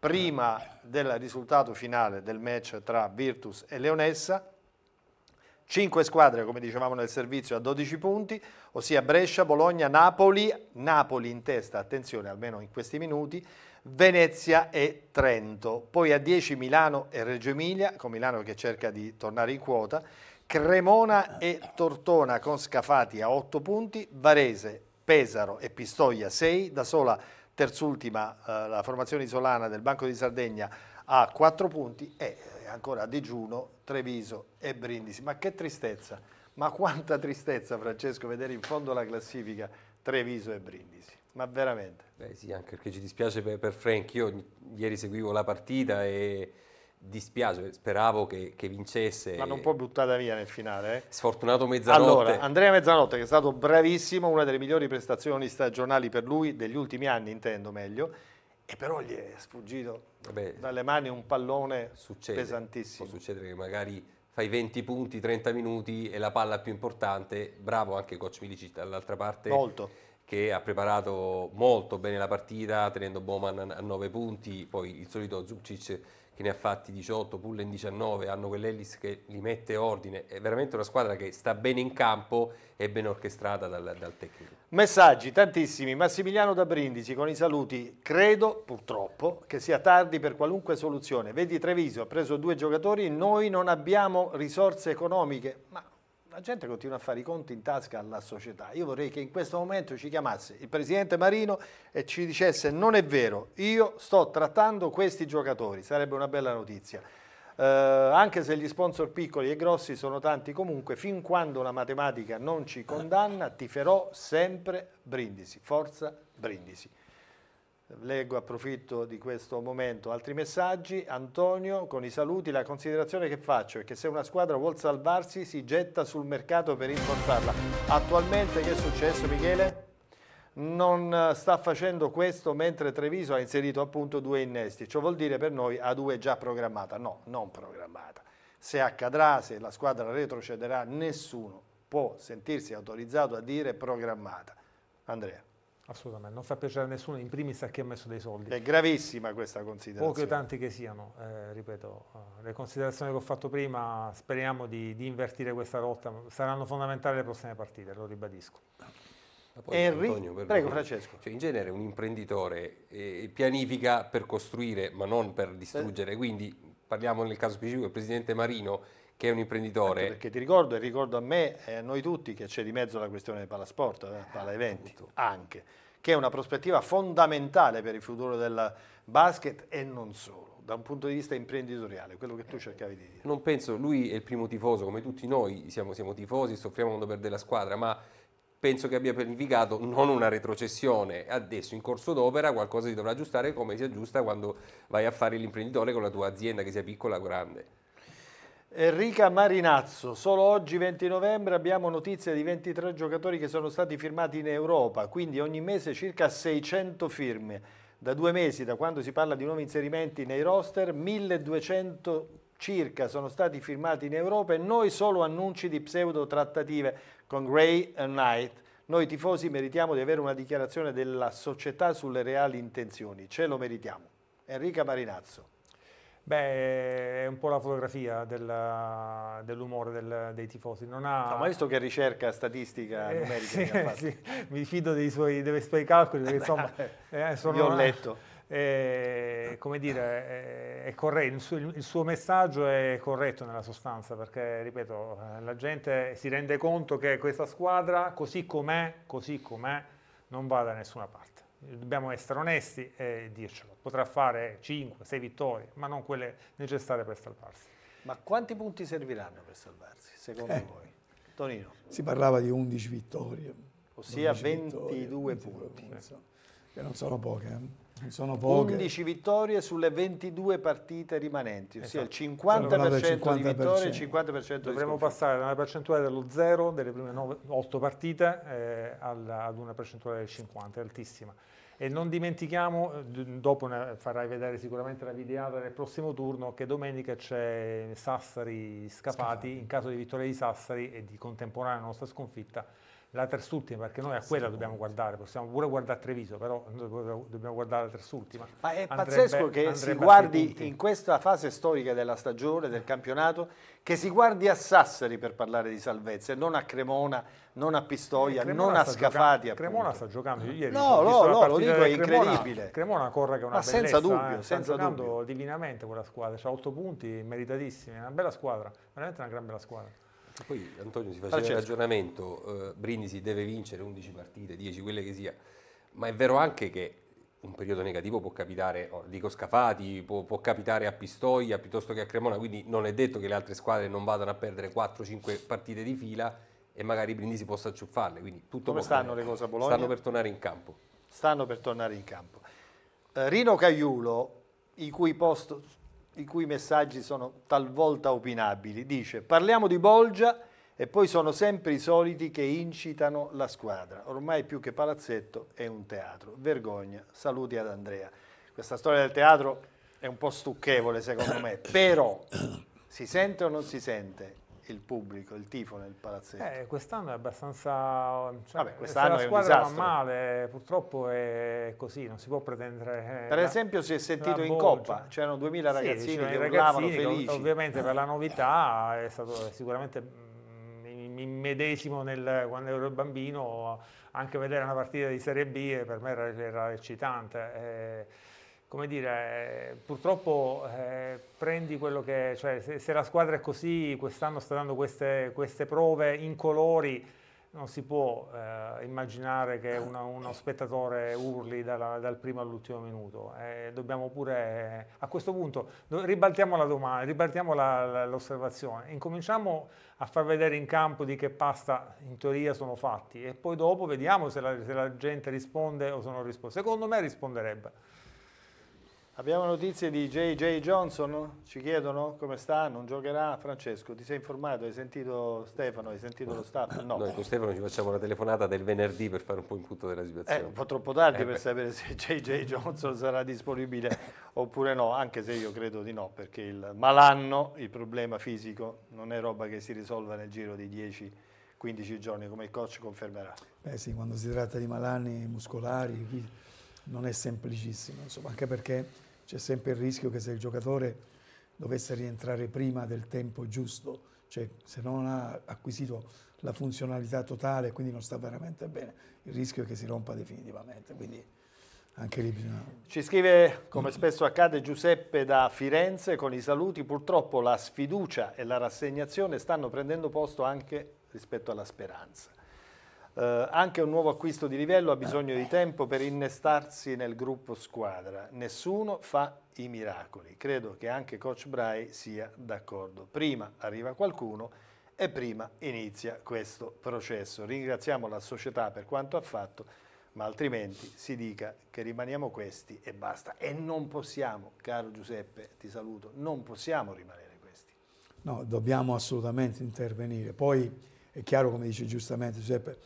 prima del risultato finale del match tra Virtus e Leonessa, 5 squadre, come dicevamo nel servizio, a 12 punti, ossia Brescia, Bologna, Napoli, Napoli in testa, attenzione almeno in questi minuti, Venezia e Trento. Poi a 10 Milano e Reggio Emilia, con Milano che cerca di tornare in quota, Cremona e Tortona con Scafati a 8 punti, Varese, Pesaro e Pistoia 6, da sola terzultima eh, la formazione isolana del Banco di Sardegna a 4 punti e eh, ancora a digiuno Treviso e Brindisi. Ma che tristezza, ma quanta tristezza Francesco vedere in fondo alla classifica Treviso e Brindisi, ma veramente. Beh sì, anche perché ci dispiace per, per Frank, io ieri seguivo la partita e dispiace, speravo che, che, vincesse. Ma non può buttata via nel finale. Eh? Sfortunato Mezzanotte. Allora, Andrea Mezzanotte che è stato bravissimo, una delle migliori prestazioni stagionali per lui, degli ultimi anni intendo meglio, e però gli è sfuggito Vabbè, dalle mani un pallone succede, pesantissimo. Può succedere che magari fai 20 punti, 30 minuti e la palla più importante, bravo anche coach Milici dall'altra parte. Molto che ha preparato molto bene la partita, tenendo Bowman a 9 punti, poi il solito Zucic che ne ha fatti 18, in 19, hanno quell'Ellis che li mette ordine, è veramente una squadra che sta bene in campo e ben orchestrata dal, dal tecnico. Messaggi tantissimi, Massimiliano da Brindisi con i saluti, credo purtroppo che sia tardi per qualunque soluzione, vedi Treviso ha preso due giocatori, noi non abbiamo risorse economiche, ma la gente continua a fare i conti in tasca alla società. Io vorrei che in questo momento ci chiamasse il presidente Marino e ci dicesse non è vero, io sto trattando questi giocatori, sarebbe una bella notizia. Eh, anche se gli sponsor piccoli e grossi sono tanti comunque, fin quando la matematica non ci condanna, ti tiferò sempre Brindisi, forza Brindisi. Leggo, approfitto di questo momento. Altri messaggi? Antonio, con i saluti, la considerazione che faccio è che se una squadra vuol salvarsi si getta sul mercato per importarla, Attualmente che è successo Michele? Non eh, sta facendo questo mentre Treviso ha inserito appunto due innesti. Ciò vuol dire per noi A2 già programmata. No, non programmata. Se accadrà, se la squadra retrocederà, nessuno può sentirsi autorizzato a dire programmata. Andrea. Assolutamente, non fa piacere a nessuno, in primis a chi ha messo dei soldi. È gravissima questa considerazione. Pochi o tanti che siano, eh, ripeto, eh, le considerazioni che ho fatto prima speriamo di, di invertire questa rotta, saranno fondamentali le prossime partite, lo ribadisco. Poi, Henry, Antonio, prego dire, Francesco. Cioè, in genere un imprenditore eh, eh pianifica per costruire ma non per distruggere, eh. quindi parliamo nel caso specifico del presidente Marino che è un imprenditore. Anche perché ti ricordo e ricordo a me e a noi tutti che c'è di mezzo la questione del palasport, eh, eh pala eventi, anche, che è una prospettiva fondamentale per il futuro del basket e non solo da un punto di vista imprenditoriale, quello che tu eh, cercavi di dire. Non penso, lui è il primo tifoso, come tutti noi siamo, siamo tifosi, soffriamo quando perde la squadra, ma penso che abbia pianificato non una retrocessione, adesso in corso d'opera qualcosa si dovrà aggiustare come si aggiusta quando vai a fare l'imprenditore con la tua azienda che sia piccola o grande. Enrica Marinazzo, solo oggi 20 novembre abbiamo notizia di 23 giocatori che sono stati firmati in Europa, quindi ogni mese circa 600 firme. Da due mesi, da quando si parla di nuovi inserimenti nei roster, 1200 circa sono stati firmati in Europa e noi solo annunci di pseudo trattative con Gray and Knight. Noi tifosi meritiamo di avere una dichiarazione della società sulle reali intenzioni, ce lo meritiamo. Enrica Marinazzo. Beh, è un po' la fotografia dell'umore del, dei tifosi. Non ha... No, ma visto che ricerca statistica eh, numerica sì, sì. mi fido dei suoi, dei suoi calcoli, perché eh, insomma... eh, sono, Io ho letto. Eh, come dire, eh, è, corretto, il, suo messaggio è corretto nella sostanza, perché, ripeto, eh, la gente si rende conto che questa squadra, così com'è, così com'è, non va da nessuna parte dobbiamo essere onesti e dircelo, potrà fare 5-6 vittorie, ma non quelle necessarie per salvarsi. Ma quanti punti serviranno per salvarsi, secondo eh. voi? Tonino. Si parlava di 11 vittorie. Ossia 11 22 vittorie, punti. Che non sono poche. Eh? Sono poche. 11 vittorie sulle 22 partite rimanenti, ossia esatto. il 50%, 50 di vittorie e il 50% di Dovremmo passare da una percentuale dello 0 delle prime 9, 8 partite eh, alla, ad una percentuale del 50, è altissima. E non dimentichiamo, eh, dopo farai vedere sicuramente la videata nel prossimo turno, che domenica c'è Sassari Scapati, Scapati, in caso di vittoria di Sassari e di contemporanea nostra sconfitta la terzultima, perché noi a quella sì, dobbiamo guardare, possiamo pure guardare Treviso, però noi dobbiamo guardare la terzultima. Ma è andrebbe, pazzesco che si guardi in questa fase storica della stagione, del campionato, che si guardi a Sassari per parlare di salvezze, non a Cremona, non a Pistoia, eh, non a Scafati. Appunto. Cremona sta giocando, io ieri no, no, no, lo dico, è incredibile. Cremona, corre che è una Ma bellezza, eh, senza dubbio, eh, senza sta dubbio. divinamente quella squadra, ha 8 punti, meritatissimi, è una bella squadra, veramente una gran bella squadra. Certo, poi Antonio si ah, faceva Francesco. il certo. ragionamento, eh, Brindisi deve vincere 11 partite, 10, quelle che sia, ma è vero anche che un periodo negativo può capitare, oh, dico Scafati, può, può, capitare a Pistoia piuttosto che a Cremona, quindi non è detto che le altre squadre non vadano a perdere 4-5 partite di fila e magari Brindisi possa acciuffarle, quindi tutto Come stanno le cose a Bologna? Stanno per tornare in campo. Stanno per tornare in campo. Eh, Rino Caiulo, in cui posto i cui messaggi sono talvolta opinabili. Dice, parliamo di Bolgia e poi sono sempre i soliti che incitano la squadra. Ormai più che palazzetto è un teatro. Vergogna. Saluti ad Andrea. Questa storia del teatro è un po' stucchevole secondo me, però si sente o non si sente il pubblico, il tifo nel palazzetto? Eh, quest'anno è abbastanza... Cioè, Vabbè, quest'anno la squadra va male, purtroppo è così, non si può pretendere... Eh, per la, esempio si è sentito in Coppa, c'erano 2000 sì, ragazzini che urlavano felici. ovviamente per la novità è stato sicuramente mm, in medesimo nel, quando ero bambino, anche vedere una partita di Serie B eh, per me era, era eccitante. Eh, come dire, eh, purtroppo eh, prendi quello che, cioè se, se la squadra è così, quest'anno sta dando queste, queste prove in colori, non si può eh, immaginare che una, uno spettatore urli dalla, dal primo all'ultimo minuto. Eh, dobbiamo pure, eh, a questo punto, do, ribaltiamo la domanda, ribaltiamo l'osservazione. Incominciamo a far vedere in campo di che pasta in teoria sono fatti e poi dopo vediamo se la, se la gente risponde o se non risponde. Secondo me risponderebbe. Abbiamo notizie di J.J. Johnson, ci chiedono come sta, non giocherà. Francesco, ti sei informato? Hai sentito Stefano? Hai sentito lo staff? No. Noi con Stefano ci facciamo una telefonata del venerdì per fare un po' il punto della situazione. È eh, un po' troppo tardi eh per beh. sapere se J.J. Johnson sarà disponibile oppure no, anche se io credo di no, perché il malanno, il problema fisico, non è roba che si risolva nel giro di 10-15 giorni, come il coach confermerà. Beh sì, quando si tratta di malanni muscolari... Non è semplicissimo, insomma, anche perché c'è sempre il rischio che se il giocatore dovesse rientrare prima del tempo giusto, cioè se non ha acquisito la funzionalità totale quindi non sta veramente bene, il rischio è che si rompa definitivamente. Quindi anche lì bisogna... Ci scrive, come spesso accade, Giuseppe da Firenze con i saluti. Purtroppo la sfiducia e la rassegnazione stanno prendendo posto anche rispetto alla speranza. Eh, anche un nuovo acquisto di livello ha bisogno di tempo per innestarsi nel gruppo squadra. Nessuno fa i miracoli. Credo che anche coach Bray sia d'accordo. Prima arriva qualcuno e prima inizia questo processo. Ringraziamo la società per quanto ha fatto, ma altrimenti si dica che rimaniamo questi e basta. E non possiamo, caro Giuseppe, ti saluto, non possiamo rimanere questi. No, dobbiamo assolutamente intervenire. Poi è chiaro, come dice giustamente Giuseppe,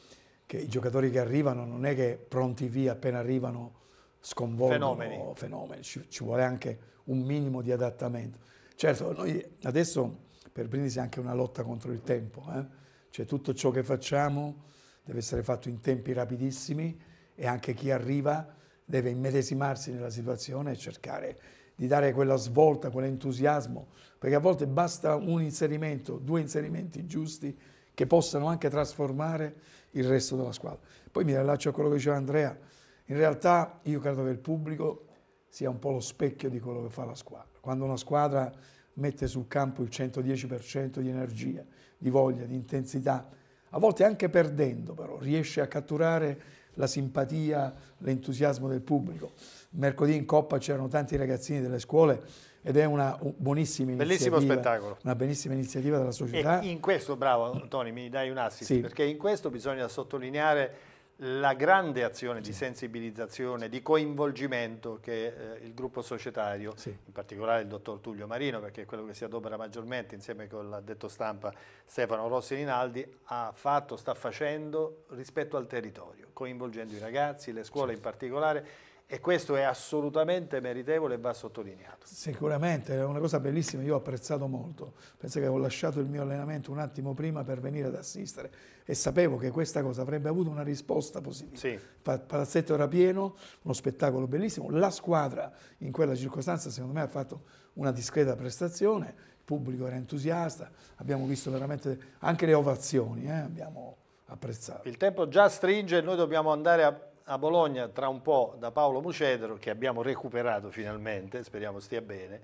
che i giocatori che arrivano non è che pronti via appena arrivano sconvolgono fenomeni, fenomeni. Ci, ci, vuole anche un minimo di adattamento. Certo, noi adesso per Brindisi è anche una lotta contro il tempo, eh? cioè tutto ciò che facciamo deve essere fatto in tempi rapidissimi e anche chi arriva deve immedesimarsi nella situazione e cercare di dare quella svolta, quell'entusiasmo, perché a volte basta un inserimento, due inserimenti giusti che possano anche trasformare il resto della squadra. Poi mi rilascio a quello che diceva Andrea, in realtà io credo che il pubblico sia un po' lo specchio di quello che fa la squadra. Quando una squadra mette sul campo il 110% di energia, di voglia, di intensità, a volte anche perdendo però, riesce a catturare la simpatia, l'entusiasmo del pubblico. Mercoledì in Coppa c'erano tanti ragazzini delle scuole ed è una buonissima iniziativa. Bellissimo spettacolo. Una benissima iniziativa della società. E in questo, bravo Tony, mi dai un assist, sì. perché in questo bisogna sottolineare la grande azione di sensibilizzazione, di coinvolgimento che eh, il gruppo societario, sì. in particolare il dottor Tullio Marino, perché è quello che si adopera maggiormente insieme con l'addetto stampa Stefano Rossi Rinaldi, ha fatto, sta facendo rispetto al territorio, coinvolgendo i ragazzi, le scuole sì. in particolare e questo è assolutamente meritevole e va sottolineato. Sicuramente, è una cosa bellissima, io ho apprezzato molto. Penso che avevo lasciato il mio allenamento un attimo prima per venire ad assistere e sapevo che questa cosa avrebbe avuto una risposta positiva. Sì. Palazzetto era pieno, uno spettacolo bellissimo. La squadra in quella circostanza secondo me ha fatto una discreta prestazione, il pubblico era entusiasta, abbiamo visto veramente anche le ovazioni, eh? abbiamo apprezzato. Il tempo già stringe e noi dobbiamo andare a a Bologna tra un po' da Paolo Mucedro, che abbiamo recuperato finalmente, speriamo stia bene,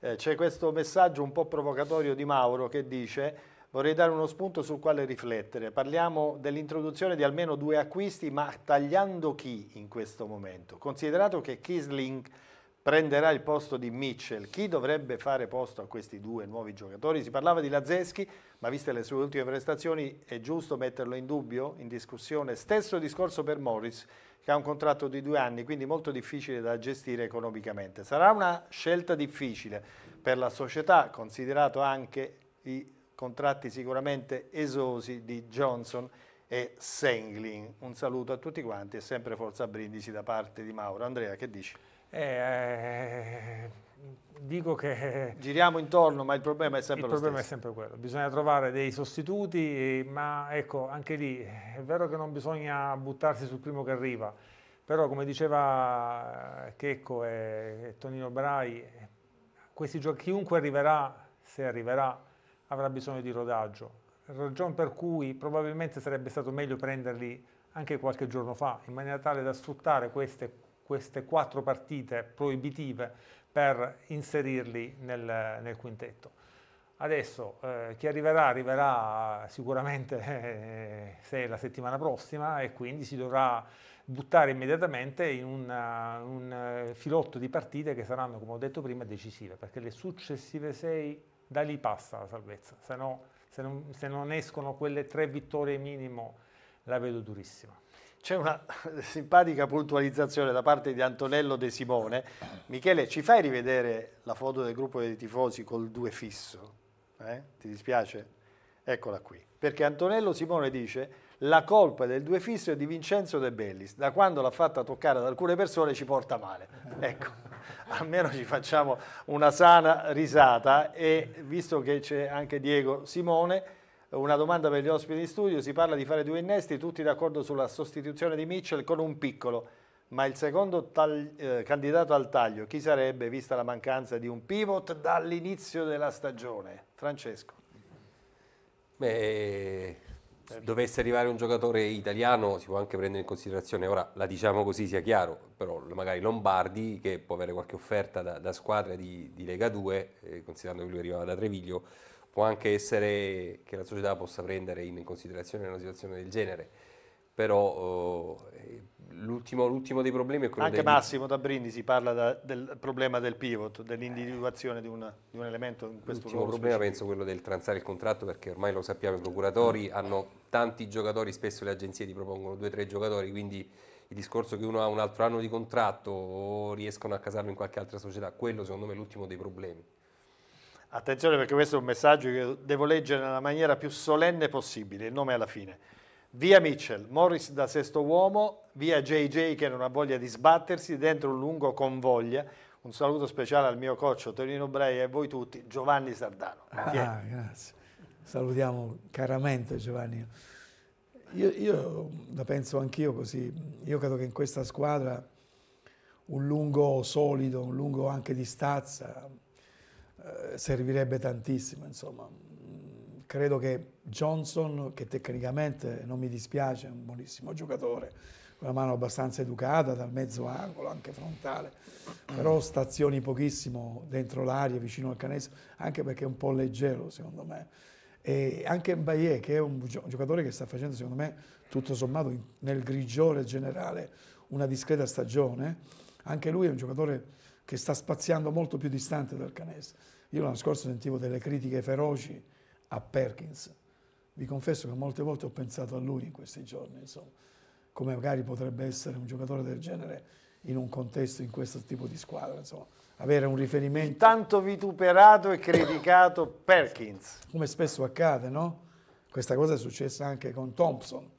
eh, c'è questo messaggio un po' provocatorio di Mauro che dice vorrei dare uno spunto sul quale riflettere. Parliamo dell'introduzione di almeno due acquisti, ma tagliando chi in questo momento? Considerato che Kisling prenderà il posto di Mitchell. Chi dovrebbe fare posto a questi due nuovi giocatori? Si parlava di Lazzeschi, ma viste le sue ultime prestazioni è giusto metterlo in dubbio, in discussione? Stesso discorso per Morris, che ha un contratto di due anni, quindi molto difficile da gestire economicamente. Sarà una scelta difficile per la società, considerato anche i contratti sicuramente esosi di Johnson e Sengling. Un saluto a tutti quanti e sempre forza Brindisi da parte di Mauro. Andrea, che dici? Eh, eh, dico che... Giriamo intorno, ma il problema è sempre il problema è sempre quello. Bisogna trovare dei sostituti, ma ecco, anche lì è vero che non bisogna buttarsi sul primo che arriva, però come diceva Checco e, Tonino Brai, questi giochi, chiunque arriverà, se arriverà, avrà bisogno di rodaggio. Ragione per cui probabilmente sarebbe stato meglio prenderli anche qualche giorno fa, in maniera tale da sfruttare queste queste quattro partite proibitive per inserirli nel, nel quintetto. Adesso eh, chi arriverà arriverà sicuramente eh, se la settimana prossima e quindi si dovrà buttare immediatamente in una, un eh, filotto di partite che saranno, come ho detto prima, decisive, perché le successive sei da lì passa la salvezza, se, no, se, non, se non escono quelle tre vittorie minimo la vedo durissima. C'è una simpatica puntualizzazione da parte di Antonello De Simone. Michele, ci fai rivedere la foto del gruppo dei tifosi col due fisso? Eh? Ti dispiace? Eccola qui. Perché Antonello Simone dice la colpa del due fisso è di Vincenzo De Bellis. Da quando l'ha fatta toccare ad alcune persone ci porta male. Ecco, almeno ci facciamo una sana risata e visto che c'è anche Diego Simone una domanda per gli ospiti in studio, si parla di fare due innesti, tutti d'accordo sulla sostituzione di Mitchell con un piccolo, ma il secondo eh, candidato al taglio chi sarebbe vista la mancanza di un pivot dall'inizio della stagione? Francesco. Beh, dovesse arrivare un giocatore italiano si può anche prendere in considerazione, ora la diciamo così sia chiaro, però magari Lombardi che può avere qualche offerta da, da squadra di, di Lega 2, eh, considerando che lui arrivava da Treviglio, Può anche essere che la società possa prendere in considerazione una situazione del genere, però eh, l'ultimo, dei problemi è quello Anche dei... Massimo da Brindisi parla da, del problema del pivot, dell'individuazione di, di un elemento in questo L'ultimo problema specifico. penso quello del transare il contratto perché ormai lo sappiamo, i procuratori mm. hanno tanti giocatori, spesso le agenzie ti propongono due o tre giocatori, quindi il discorso che uno ha un altro anno di contratto o riescono a casarlo in qualche altra società, quello secondo me è l'ultimo dei problemi. Attenzione perché questo è un messaggio che devo leggere nella maniera più solenne possibile, il nome alla fine. Via Mitchell, Morris da sesto uomo, via JJ che non ha voglia di sbattersi dentro un lungo convoglia. Un saluto speciale al mio coach Torino Breia e a voi tutti, Giovanni Sardano. Ah, grazie. Salutiamo caramente Giovanni. Io, io la penso anch'io così. Io credo che in questa squadra un lungo solido, un lungo anche di stazza, eh, servirebbe tantissimo. Insomma. Credo che Johnson, che tecnicamente non mi dispiace, è un buonissimo giocatore, con una mano abbastanza educata dal mezzo angolo, anche frontale, però stazioni pochissimo dentro l'aria, vicino al canestro, anche perché è un po' leggero secondo me. E anche Mbaye, che è un giocatore che sta facendo secondo me tutto sommato nel grigiore generale una discreta stagione, anche lui è un giocatore che sta spaziando molto più distante dal canestro. Io l'anno scorso sentivo delle critiche feroci a Perkins. Vi confesso che molte volte ho pensato a lui in questi giorni, insomma, come magari potrebbe essere un giocatore del genere in un contesto, in questo tipo di squadra, insomma, avere un riferimento. Tanto vituperato e criticato Perkins. Come spesso accade, no? Questa cosa è successa anche con Thompson.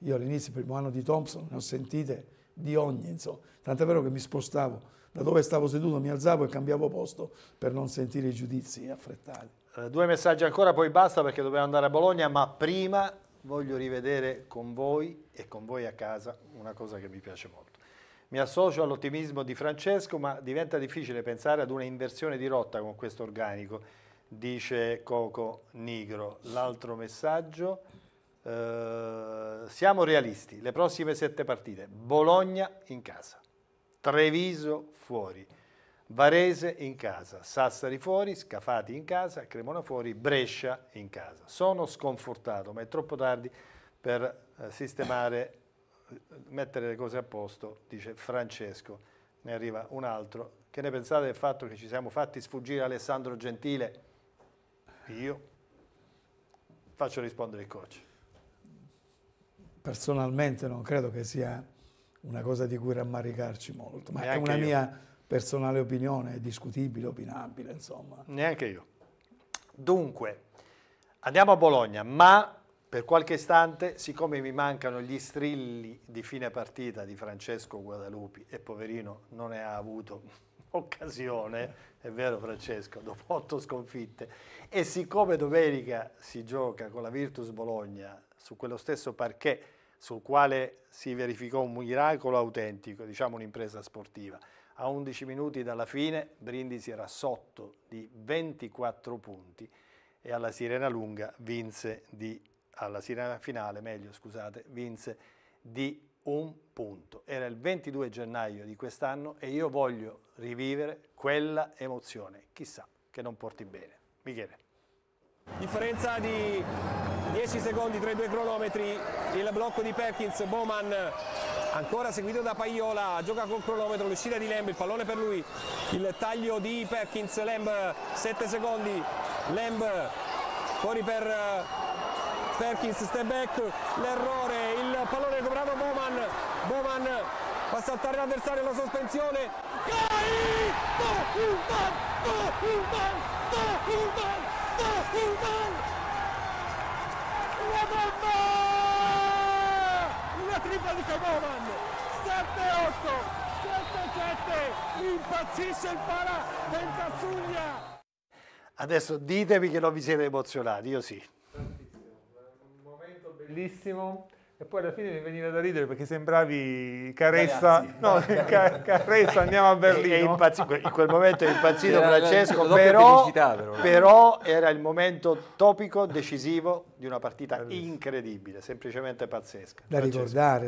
Io all'inizio, primo anno di Thompson, ne ho sentite di ogni, insomma. Tant'è vero che mi spostavo da dove stavo seduto mi alzavo e cambiavo posto per non sentire i giudizi affrettati. Eh, due messaggi ancora, poi basta perché dobbiamo andare a Bologna, ma prima voglio rivedere con voi e con voi a casa una cosa che mi piace molto. Mi associo all'ottimismo di Francesco, ma diventa difficile pensare ad una inversione di rotta con questo organico, dice Coco Nigro. L'altro messaggio, eh, siamo realisti, le prossime sette partite, Bologna in casa. Treviso fuori, Varese in casa, Sassari fuori, Scafati in casa, Cremona fuori, Brescia in casa. Sono sconfortato, ma è troppo tardi per eh, sistemare, eh, mettere le cose a posto, dice Francesco. Ne arriva un altro. Che ne pensate del fatto che ci siamo fatti sfuggire Alessandro Gentile? Io faccio rispondere il coach. Personalmente non credo che sia una cosa di cui rammaricarci molto, ma Neanche è una io. mia personale opinione, discutibile, opinabile, insomma. Neanche io. Dunque, andiamo a Bologna, ma per qualche istante, siccome mi mancano gli strilli di fine partita di Francesco Guadalupi e poverino non ne ha avuto occasione, è vero Francesco, dopo otto sconfitte, e siccome domenica si gioca con la Virtus Bologna su quello stesso parquet sul quale si verificò un miracolo autentico, diciamo un'impresa sportiva. A 11 minuti dalla fine Brindisi era sotto di 24 punti e alla sirena lunga vinse di, alla sirena finale, meglio scusate, vinse di un punto. Era il 22 gennaio di quest'anno e io voglio rivivere quella emozione, chissà che non porti bene. Michele. Differenza di 10 secondi tra i due cronometri, il blocco di Perkins, Bowman ancora seguito da Paiola, gioca col cronometro, l'uscita di Lemb, il pallone per lui, il taglio di Perkins, Lemb 7 secondi, Lemb fuori per eh, Perkins, step back, l'errore, il pallone recuperato Bowman, Bowman fa saltare l'avversario, la sospensione, Gol! Bowman! Bowman! Bowman! fatto il gol! La bomba! Una tripla di Kaboman! 7-8, 7-7, impazzisce il para del Cazzuglia! Adesso ditemi che non vi siete emozionati, io sì. Tantissimo, eh, un momento bellissimo e poi alla fine mi veniva da ridere perché sembravi Caressa, no, Caressa andiamo a Berlino. in quel momento è impazzito era, Francesco, però, però. però, era il momento topico, decisivo di una partita Bellissimo. incredibile, semplicemente pazzesca. Da Francesco. ricordare.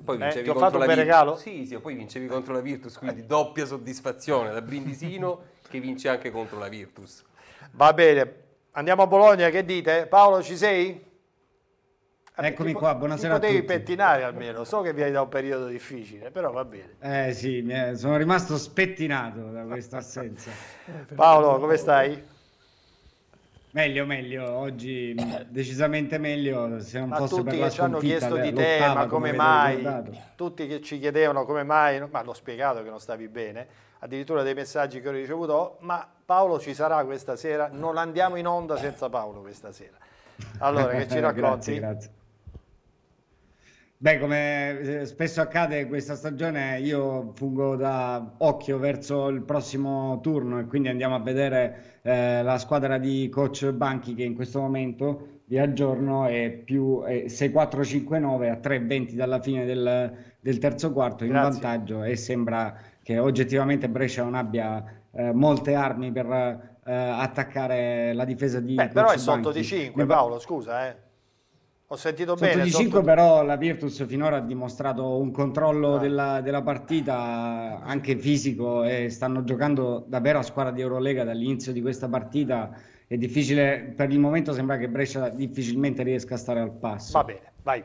Eh. Poi eh, ti ho fatto un bel regalo? Sì, sì, poi vincevi contro la Virtus, quindi doppia soddisfazione da brindisino che vince anche contro la Virtus. Va bene, andiamo a Bologna, che dite? Paolo ci sei? Eccomi qua, buonasera a tutti. Devi pettinare almeno, so che vieni da un periodo difficile, però va bene. Eh sì, sono rimasto spettinato da questa assenza. Paolo, come stai? Meglio, meglio, oggi decisamente meglio, se non ma fosse per la tutti ci hanno chiesto di te, ma come, come mai, tutti che ci chiedevano come mai, ma l'ho spiegato che non stavi bene, addirittura dei messaggi che ho ricevuto, ma Paolo ci sarà questa sera, non andiamo in onda senza Paolo questa sera. Allora, che ci racconti? grazie, grazie. Beh, come eh, spesso accade questa stagione, io fungo da occhio verso il prossimo turno e quindi andiamo a vedere eh, la squadra di coach Banchi che in questo momento vi aggiorno è più 6-4-5-9 a 3-20 dalla fine del, del terzo quarto in Grazie. vantaggio e sembra che oggettivamente Brescia non abbia eh, molte armi per eh, attaccare la difesa di Beh, però è sotto Banchi. di 5 Paolo, scusa eh. Ho sentito sotto bene. Di sotto però la Virtus finora ha dimostrato un controllo ah. della, della, partita anche fisico e stanno giocando davvero a squadra di Eurolega dall'inizio di questa partita. È difficile, per il momento sembra che Brescia difficilmente riesca a stare al passo. Va bene, vai.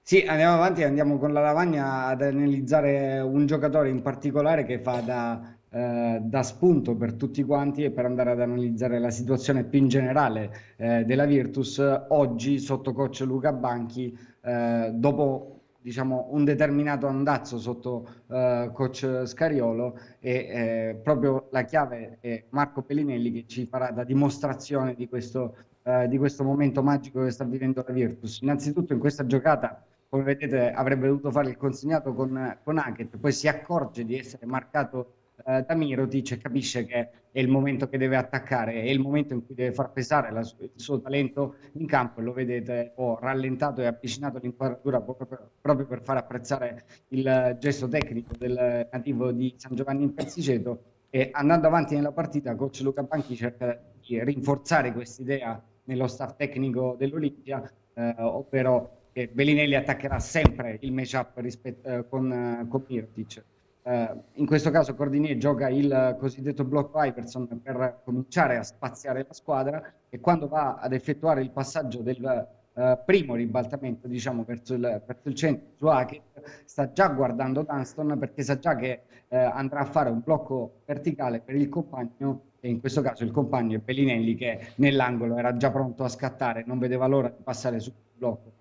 Sì, andiamo avanti, andiamo con la lavagna ad analizzare un giocatore in particolare che fa da eh, da spunto per tutti quanti e per andare ad analizzare la situazione più in generale eh, della Virtus oggi sotto coach Luca Banchi eh, dopo diciamo, un determinato andazzo sotto eh, coach Scariolo e eh, proprio la chiave è Marco Pellinelli che ci farà da dimostrazione di questo, eh, di questo momento magico che sta vivendo la Virtus. Innanzitutto in questa giocata, come vedete, avrebbe dovuto fare il consegnato con, con Hackett, poi si accorge di essere marcato eh, Damiro dice, capisce che è il momento che deve attaccare, è il momento in cui deve far pesare su- il suo talento in campo e lo vedete ho rallentato e avvicinato l'inquadratura proprio per, proprio per far apprezzare il gesto tecnico del nativo di San Giovanni in Persiceto e andando avanti nella partita coach Luca Banchi cerca di rinforzare questa idea nello staff tecnico dell'Olimpia, eh, ovvero che Bellinelli attaccherà sempre il match-up rispetto, eh, con, eh, con Mirotic Uh, in questo caso Cordinier gioca il cosiddetto blocco Iverson per cominciare a spaziare la squadra e quando va ad effettuare il passaggio del uh, primo ribaltamento diciamo, verso, il, verso il centro su Hackett sta già guardando Dunston perché sa già che uh, andrà a fare un blocco verticale per il compagno e in questo caso il compagno è Bellinelli che nell'angolo era già pronto a scattare, non vedeva l'ora di passare sul blocco.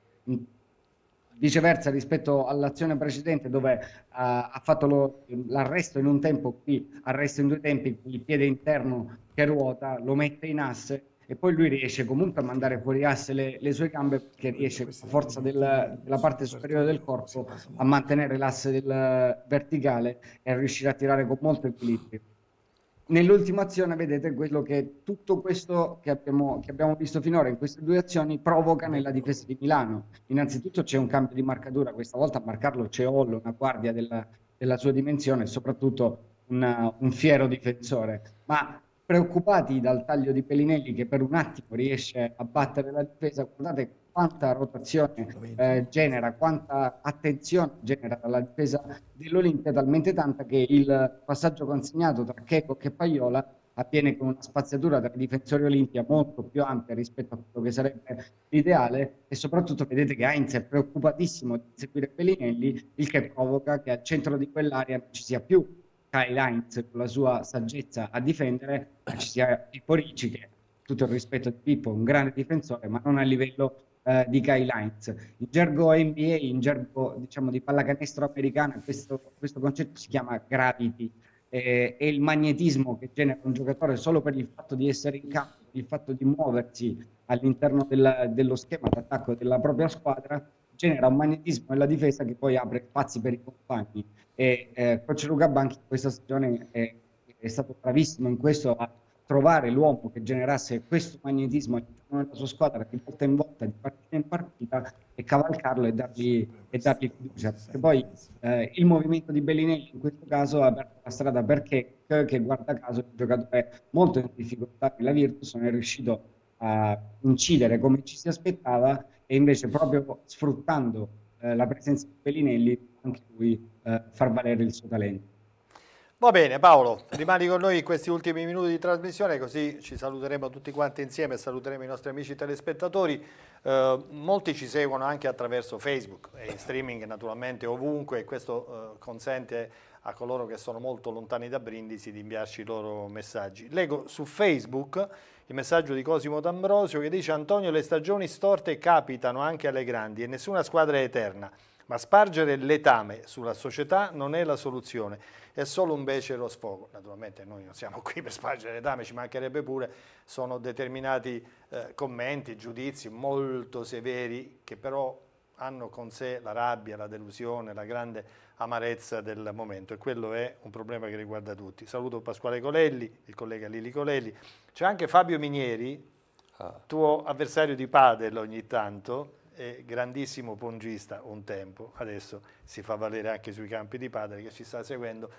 Viceversa rispetto all'azione precedente dove uh, ha fatto lo, l'arresto in un tempo, qui arresto in due tempi, il piede interno che ruota, lo mette in asse e poi lui riesce comunque a mandare fuori asse le, le sue gambe perché riesce a forza del, della parte superiore del corpo a mantenere l'asse del, verticale e a riuscire a tirare con molto equilibrio nell'ultima azione vedete quello che tutto questo che abbiamo, che abbiamo, visto finora in queste due azioni provoca nella ecco. difesa di Milano. Innanzitutto c'è un cambio di marcatura, questa volta a marcarlo c'è Ollo, una guardia della, della sua dimensione e soprattutto una, un fiero difensore. Ma preoccupati dal taglio di Pellinelli che per un attimo riesce a battere la difesa, guardate quanta rotazione eh, genera, quanta attenzione genera la difesa dell'Olimpia, talmente tanta che il passaggio consegnato tra Checo e Paiola avviene con una spaziatura tra i difensori Olimpia molto più ampia rispetto a quello che sarebbe l'ideale e soprattutto vedete che Heinz è preoccupatissimo di seguire Pellinelli, il che provoca che al centro di quell'area non ci sia più Kyle Heinz con la sua saggezza a difendere, ma ci sia Pippo Ricci che tutto il rispetto di Pippo, un grande difensore, ma non a livello eh, di Kyle Heinz. In gergo NBA, in gergo diciamo di pallacanestro americana, questo, questo concetto si chiama gravity, è il magnetismo che genera un giocatore solo per il fatto di essere in campo, il fatto di muoversi all'interno del, dello schema d'attacco della propria squadra genera un magnetismo nella difesa che poi apre spazi per i compagni. E eh, coach Luca Banchi in questa stagione è, è, stato bravissimo in questo a trovare l'uomo che generasse questo magnetismo nella sua squadra di volta in volta, di partita in partita e cavalcarlo e dargli, e dargli fiducia. Perché poi eh, il movimento di Bellinelli in questo caso ha aperto la strada perché, che guarda caso, il un giocatore molto in difficoltà nella Virtus, non è riuscito a incidere come ci si aspettava e invece proprio sfruttando eh, la presenza di Bellinelli anche lui eh, far valere il suo talento. Va bene Paolo, rimani con noi in questi ultimi minuti di trasmissione così ci saluteremo tutti quanti insieme e saluteremo i nostri amici telespettatori. Eh, molti ci seguono anche attraverso Facebook e in streaming naturalmente ovunque e questo eh, consente a coloro che sono molto lontani da Brindisi di inviarci i loro messaggi. Leggo su Facebook il messaggio di Cosimo D'Ambrosio che dice Antonio le stagioni storte capitano anche alle grandi e nessuna squadra è eterna, ma spargere letame sulla società non è la soluzione, è solo un becero sfogo. Naturalmente noi non siamo qui per spargere letame, ci mancherebbe pure, sono determinati eh, commenti, giudizi molto severi che però hanno con sé la rabbia, la delusione, la grande amarezza del momento e quello è un problema che riguarda tutti. Saluto Pasquale Colelli, il collega Lili Colelli, c'è anche Fabio Minieri, ah. tuo avversario di padel ogni tanto, è grandissimo pongista un tempo, adesso si fa valere anche sui campi di padel che ci sta seguendo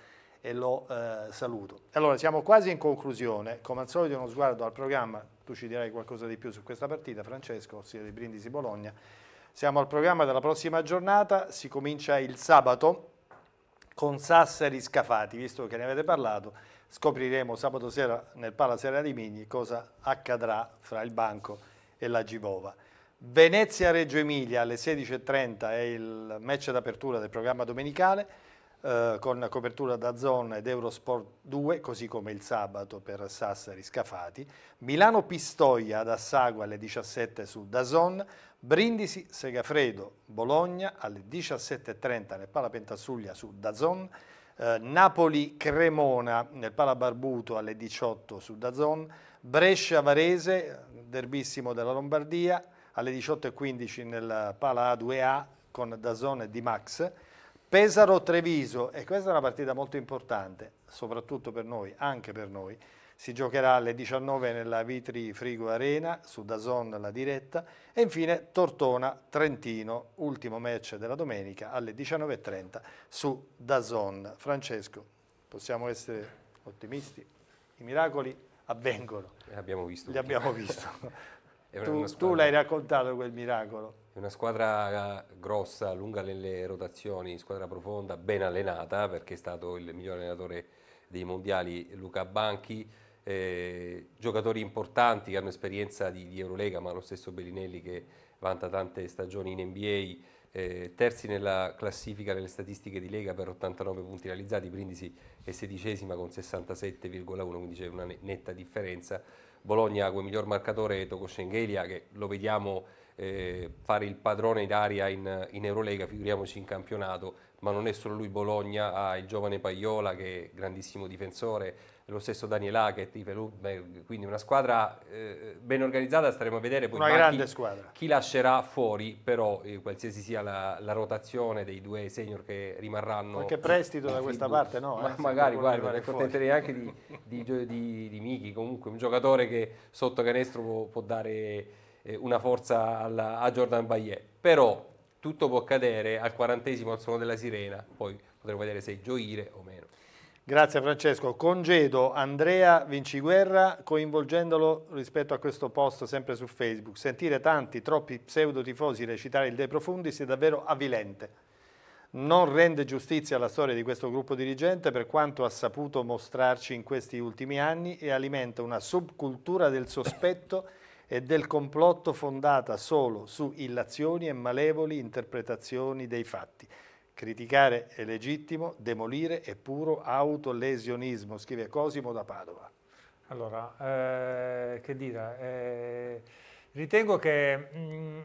e lo eh, saluto. Allora siamo quasi in conclusione, come al solito uno sguardo al programma, tu ci dirai qualcosa di più su questa partita Francesco, ossia di Brindisi Bologna, siamo al programma della prossima giornata, si comincia il sabato con Sassari Scafati, visto che ne avete parlato, scopriremo sabato sera nel Palazzo Arena di Migni cosa accadrà fra il Banco e la Givova. Venezia-Reggio Emilia alle 16.30 è il match d'apertura del programma domenicale, eh, con copertura da zona ed Eurosport 2, così come il sabato per Sassari Scafati, Milano Pistoia ad Assago alle 17 su Dazon, Brindisi Segafredo Bologna alle 17.30 nel Pala Pentassuglia su Dazon, eh, Napoli Cremona nel Pala Barbuto alle 18 su Dazon, Brescia Varese, derbissimo della Lombardia, alle 18.15 nel Pala A2A con Dazon e Di Max, Pesaro-Treviso, e questa è una partita molto importante, soprattutto per noi, anche per noi. Si giocherà alle 19 nella Vitri Frigo Arena, su Dazon la diretta, e infine Tortona-Trentino, ultimo match della domenica alle 19.30 su Dazon. Francesco, possiamo essere ottimisti? I miracoli avvengono. Li eh, abbiamo visto. Li abbiamo visto. tu, tu l'hai raccontato quel miracolo. È una squadra eh, grossa, lunga nelle rotazioni, squadra profonda, ben allenata perché è stato il miglior allenatore dei mondiali Luca Banchi. Eh, giocatori importanti che hanno esperienza di, di, Eurolega, ma lo stesso Bellinelli che vanta tante stagioni in NBA, eh, terzi nella classifica nelle statistiche di Lega per 89 punti realizzati, Brindisi è sedicesima con 67,1, quindi c'è una netta differenza. Bologna come miglior marcatore Toko Schengelia che lo vediamo eh, fare il padrone d'aria in, in Eurolega, figuriamoci in campionato, ma non è solo lui Bologna, ha il giovane Paiola che è grandissimo difensore, lo stesso Daniel Hackett, quindi una squadra eh, ben organizzata, staremo a vedere poi chi, chi, lascerà fuori, però eh, qualsiasi sia la, la, rotazione dei due senior che rimarranno. Qualche prestito da questa parte no? Ma eh, magari, guarda, mi accontenterei anche di, di, di, di, Michi, comunque un giocatore che sotto canestro può, può dare eh, una forza alla, a Jordan Baillet. Però tutto può accadere al quarantesimo al suono della sirena, poi potremo vedere se gioire o meno. Grazie Francesco. Congedo Andrea Vinciguerra coinvolgendolo rispetto a questo post sempre su Facebook. Sentire tanti, troppi pseudotifosi recitare il De Profundis è davvero avvilente. Non rende giustizia alla storia di questo gruppo dirigente per quanto ha saputo mostrarci in questi ultimi anni e alimenta una subcultura del sospetto e del complotto fondata solo su illazioni e malevoli interpretazioni dei fatti. Criticare è legittimo, demolire è puro autolesionismo, scrive Cosimo da Padova. Allora, eh, che dire, eh, ritengo che mh, mm,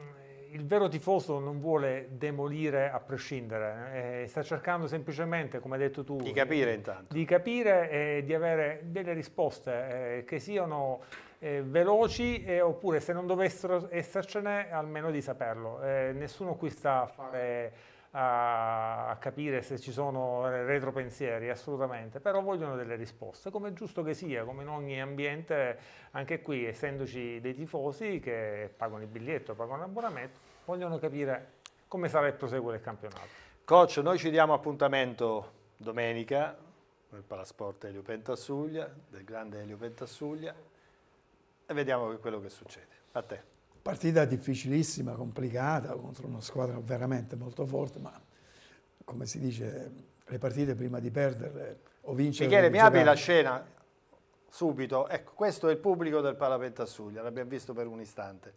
il vero tifoso non vuole demolire a prescindere, eh, sta cercando semplicemente, come hai detto tu, di capire intanto. Di capire e di avere delle risposte eh, che siano eh, veloci eh, oppure se non dovessero essercene almeno di saperlo. Eh, nessuno qui sta a, fare, a, capire se ci sono retropensieri, assolutamente, però vogliono delle risposte, come è giusto che sia, come in ogni ambiente, anche qui essendoci dei tifosi che pagano il biglietto, pagano l'abbonamento, vogliono capire come sarà il proseguo del campionato. Coach, noi ci diamo appuntamento domenica nel Palasport Elio Pentasuglia, del grande Elio Pentasuglia e vediamo quello che succede. A te. Partita difficilissima, complicata, contro una squadra veramente molto forte, ma come si dice, le partite prima di perderle o vincere... Michele, mi apri la scena subito. Ecco, questo è il pubblico del Palapettasuglia, l'abbiamo visto per un istante.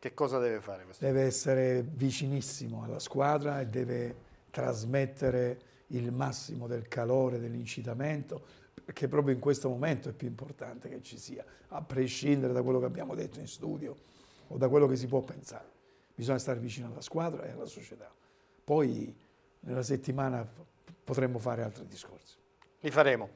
Che cosa deve fare questo? Deve essere vicinissimo alla squadra e deve trasmettere il massimo del calore, dell'incitamento, che proprio in questo momento è più importante che ci sia, a prescindere da quello che abbiamo detto in studio o da quello che si può pensare. Bisogna stare vicino alla squadra e alla società. Poi nella settimana potremmo fare altri discorsi. Li faremo.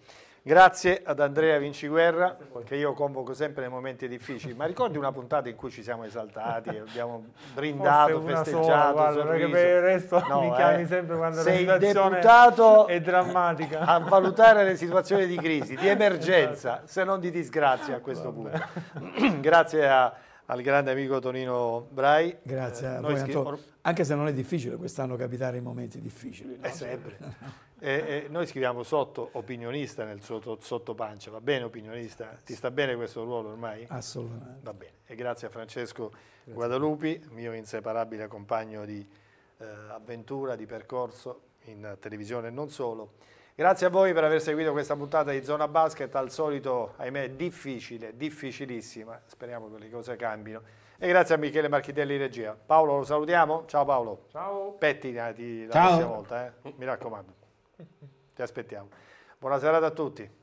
Grazie ad Andrea Vinciguerra, che io convoco sempre nei momenti difficili, ma ricordi una puntata in cui ci siamo esaltati, abbiamo brindato, festeggiato, sola, guarda, perché per il resto no, mi chiami eh, sempre quando sei la situazione è drammatica. a valutare le situazioni di crisi, di emergenza, esatto. se non di disgrazia a questo Vabbè. punto. Grazie a al grande amico Tonino Brai. Grazie eh, voi, Anche se non è difficile quest'anno capitare in momenti difficili. No? È eh, sempre. e, e noi scriviamo sotto opinionista nel sotto, sotto pancia, va bene opinionista? Ti sta bene questo ruolo ormai? Assolutamente. Va bene. E grazie a Francesco grazie Guadalupi, mio inseparabile compagno di eh, avventura, di percorso in televisione e non solo. Grazie a voi per aver seguito questa puntata di Zona Basket, al solito, ahimè, difficile, difficilissima, speriamo che le cose cambino. E grazie a Michele Marchitelli regia. Paolo lo salutiamo, ciao Paolo. Ciao. Pettinati la ciao. prossima volta, eh? mi raccomando, ti aspettiamo. Buona serata a tutti.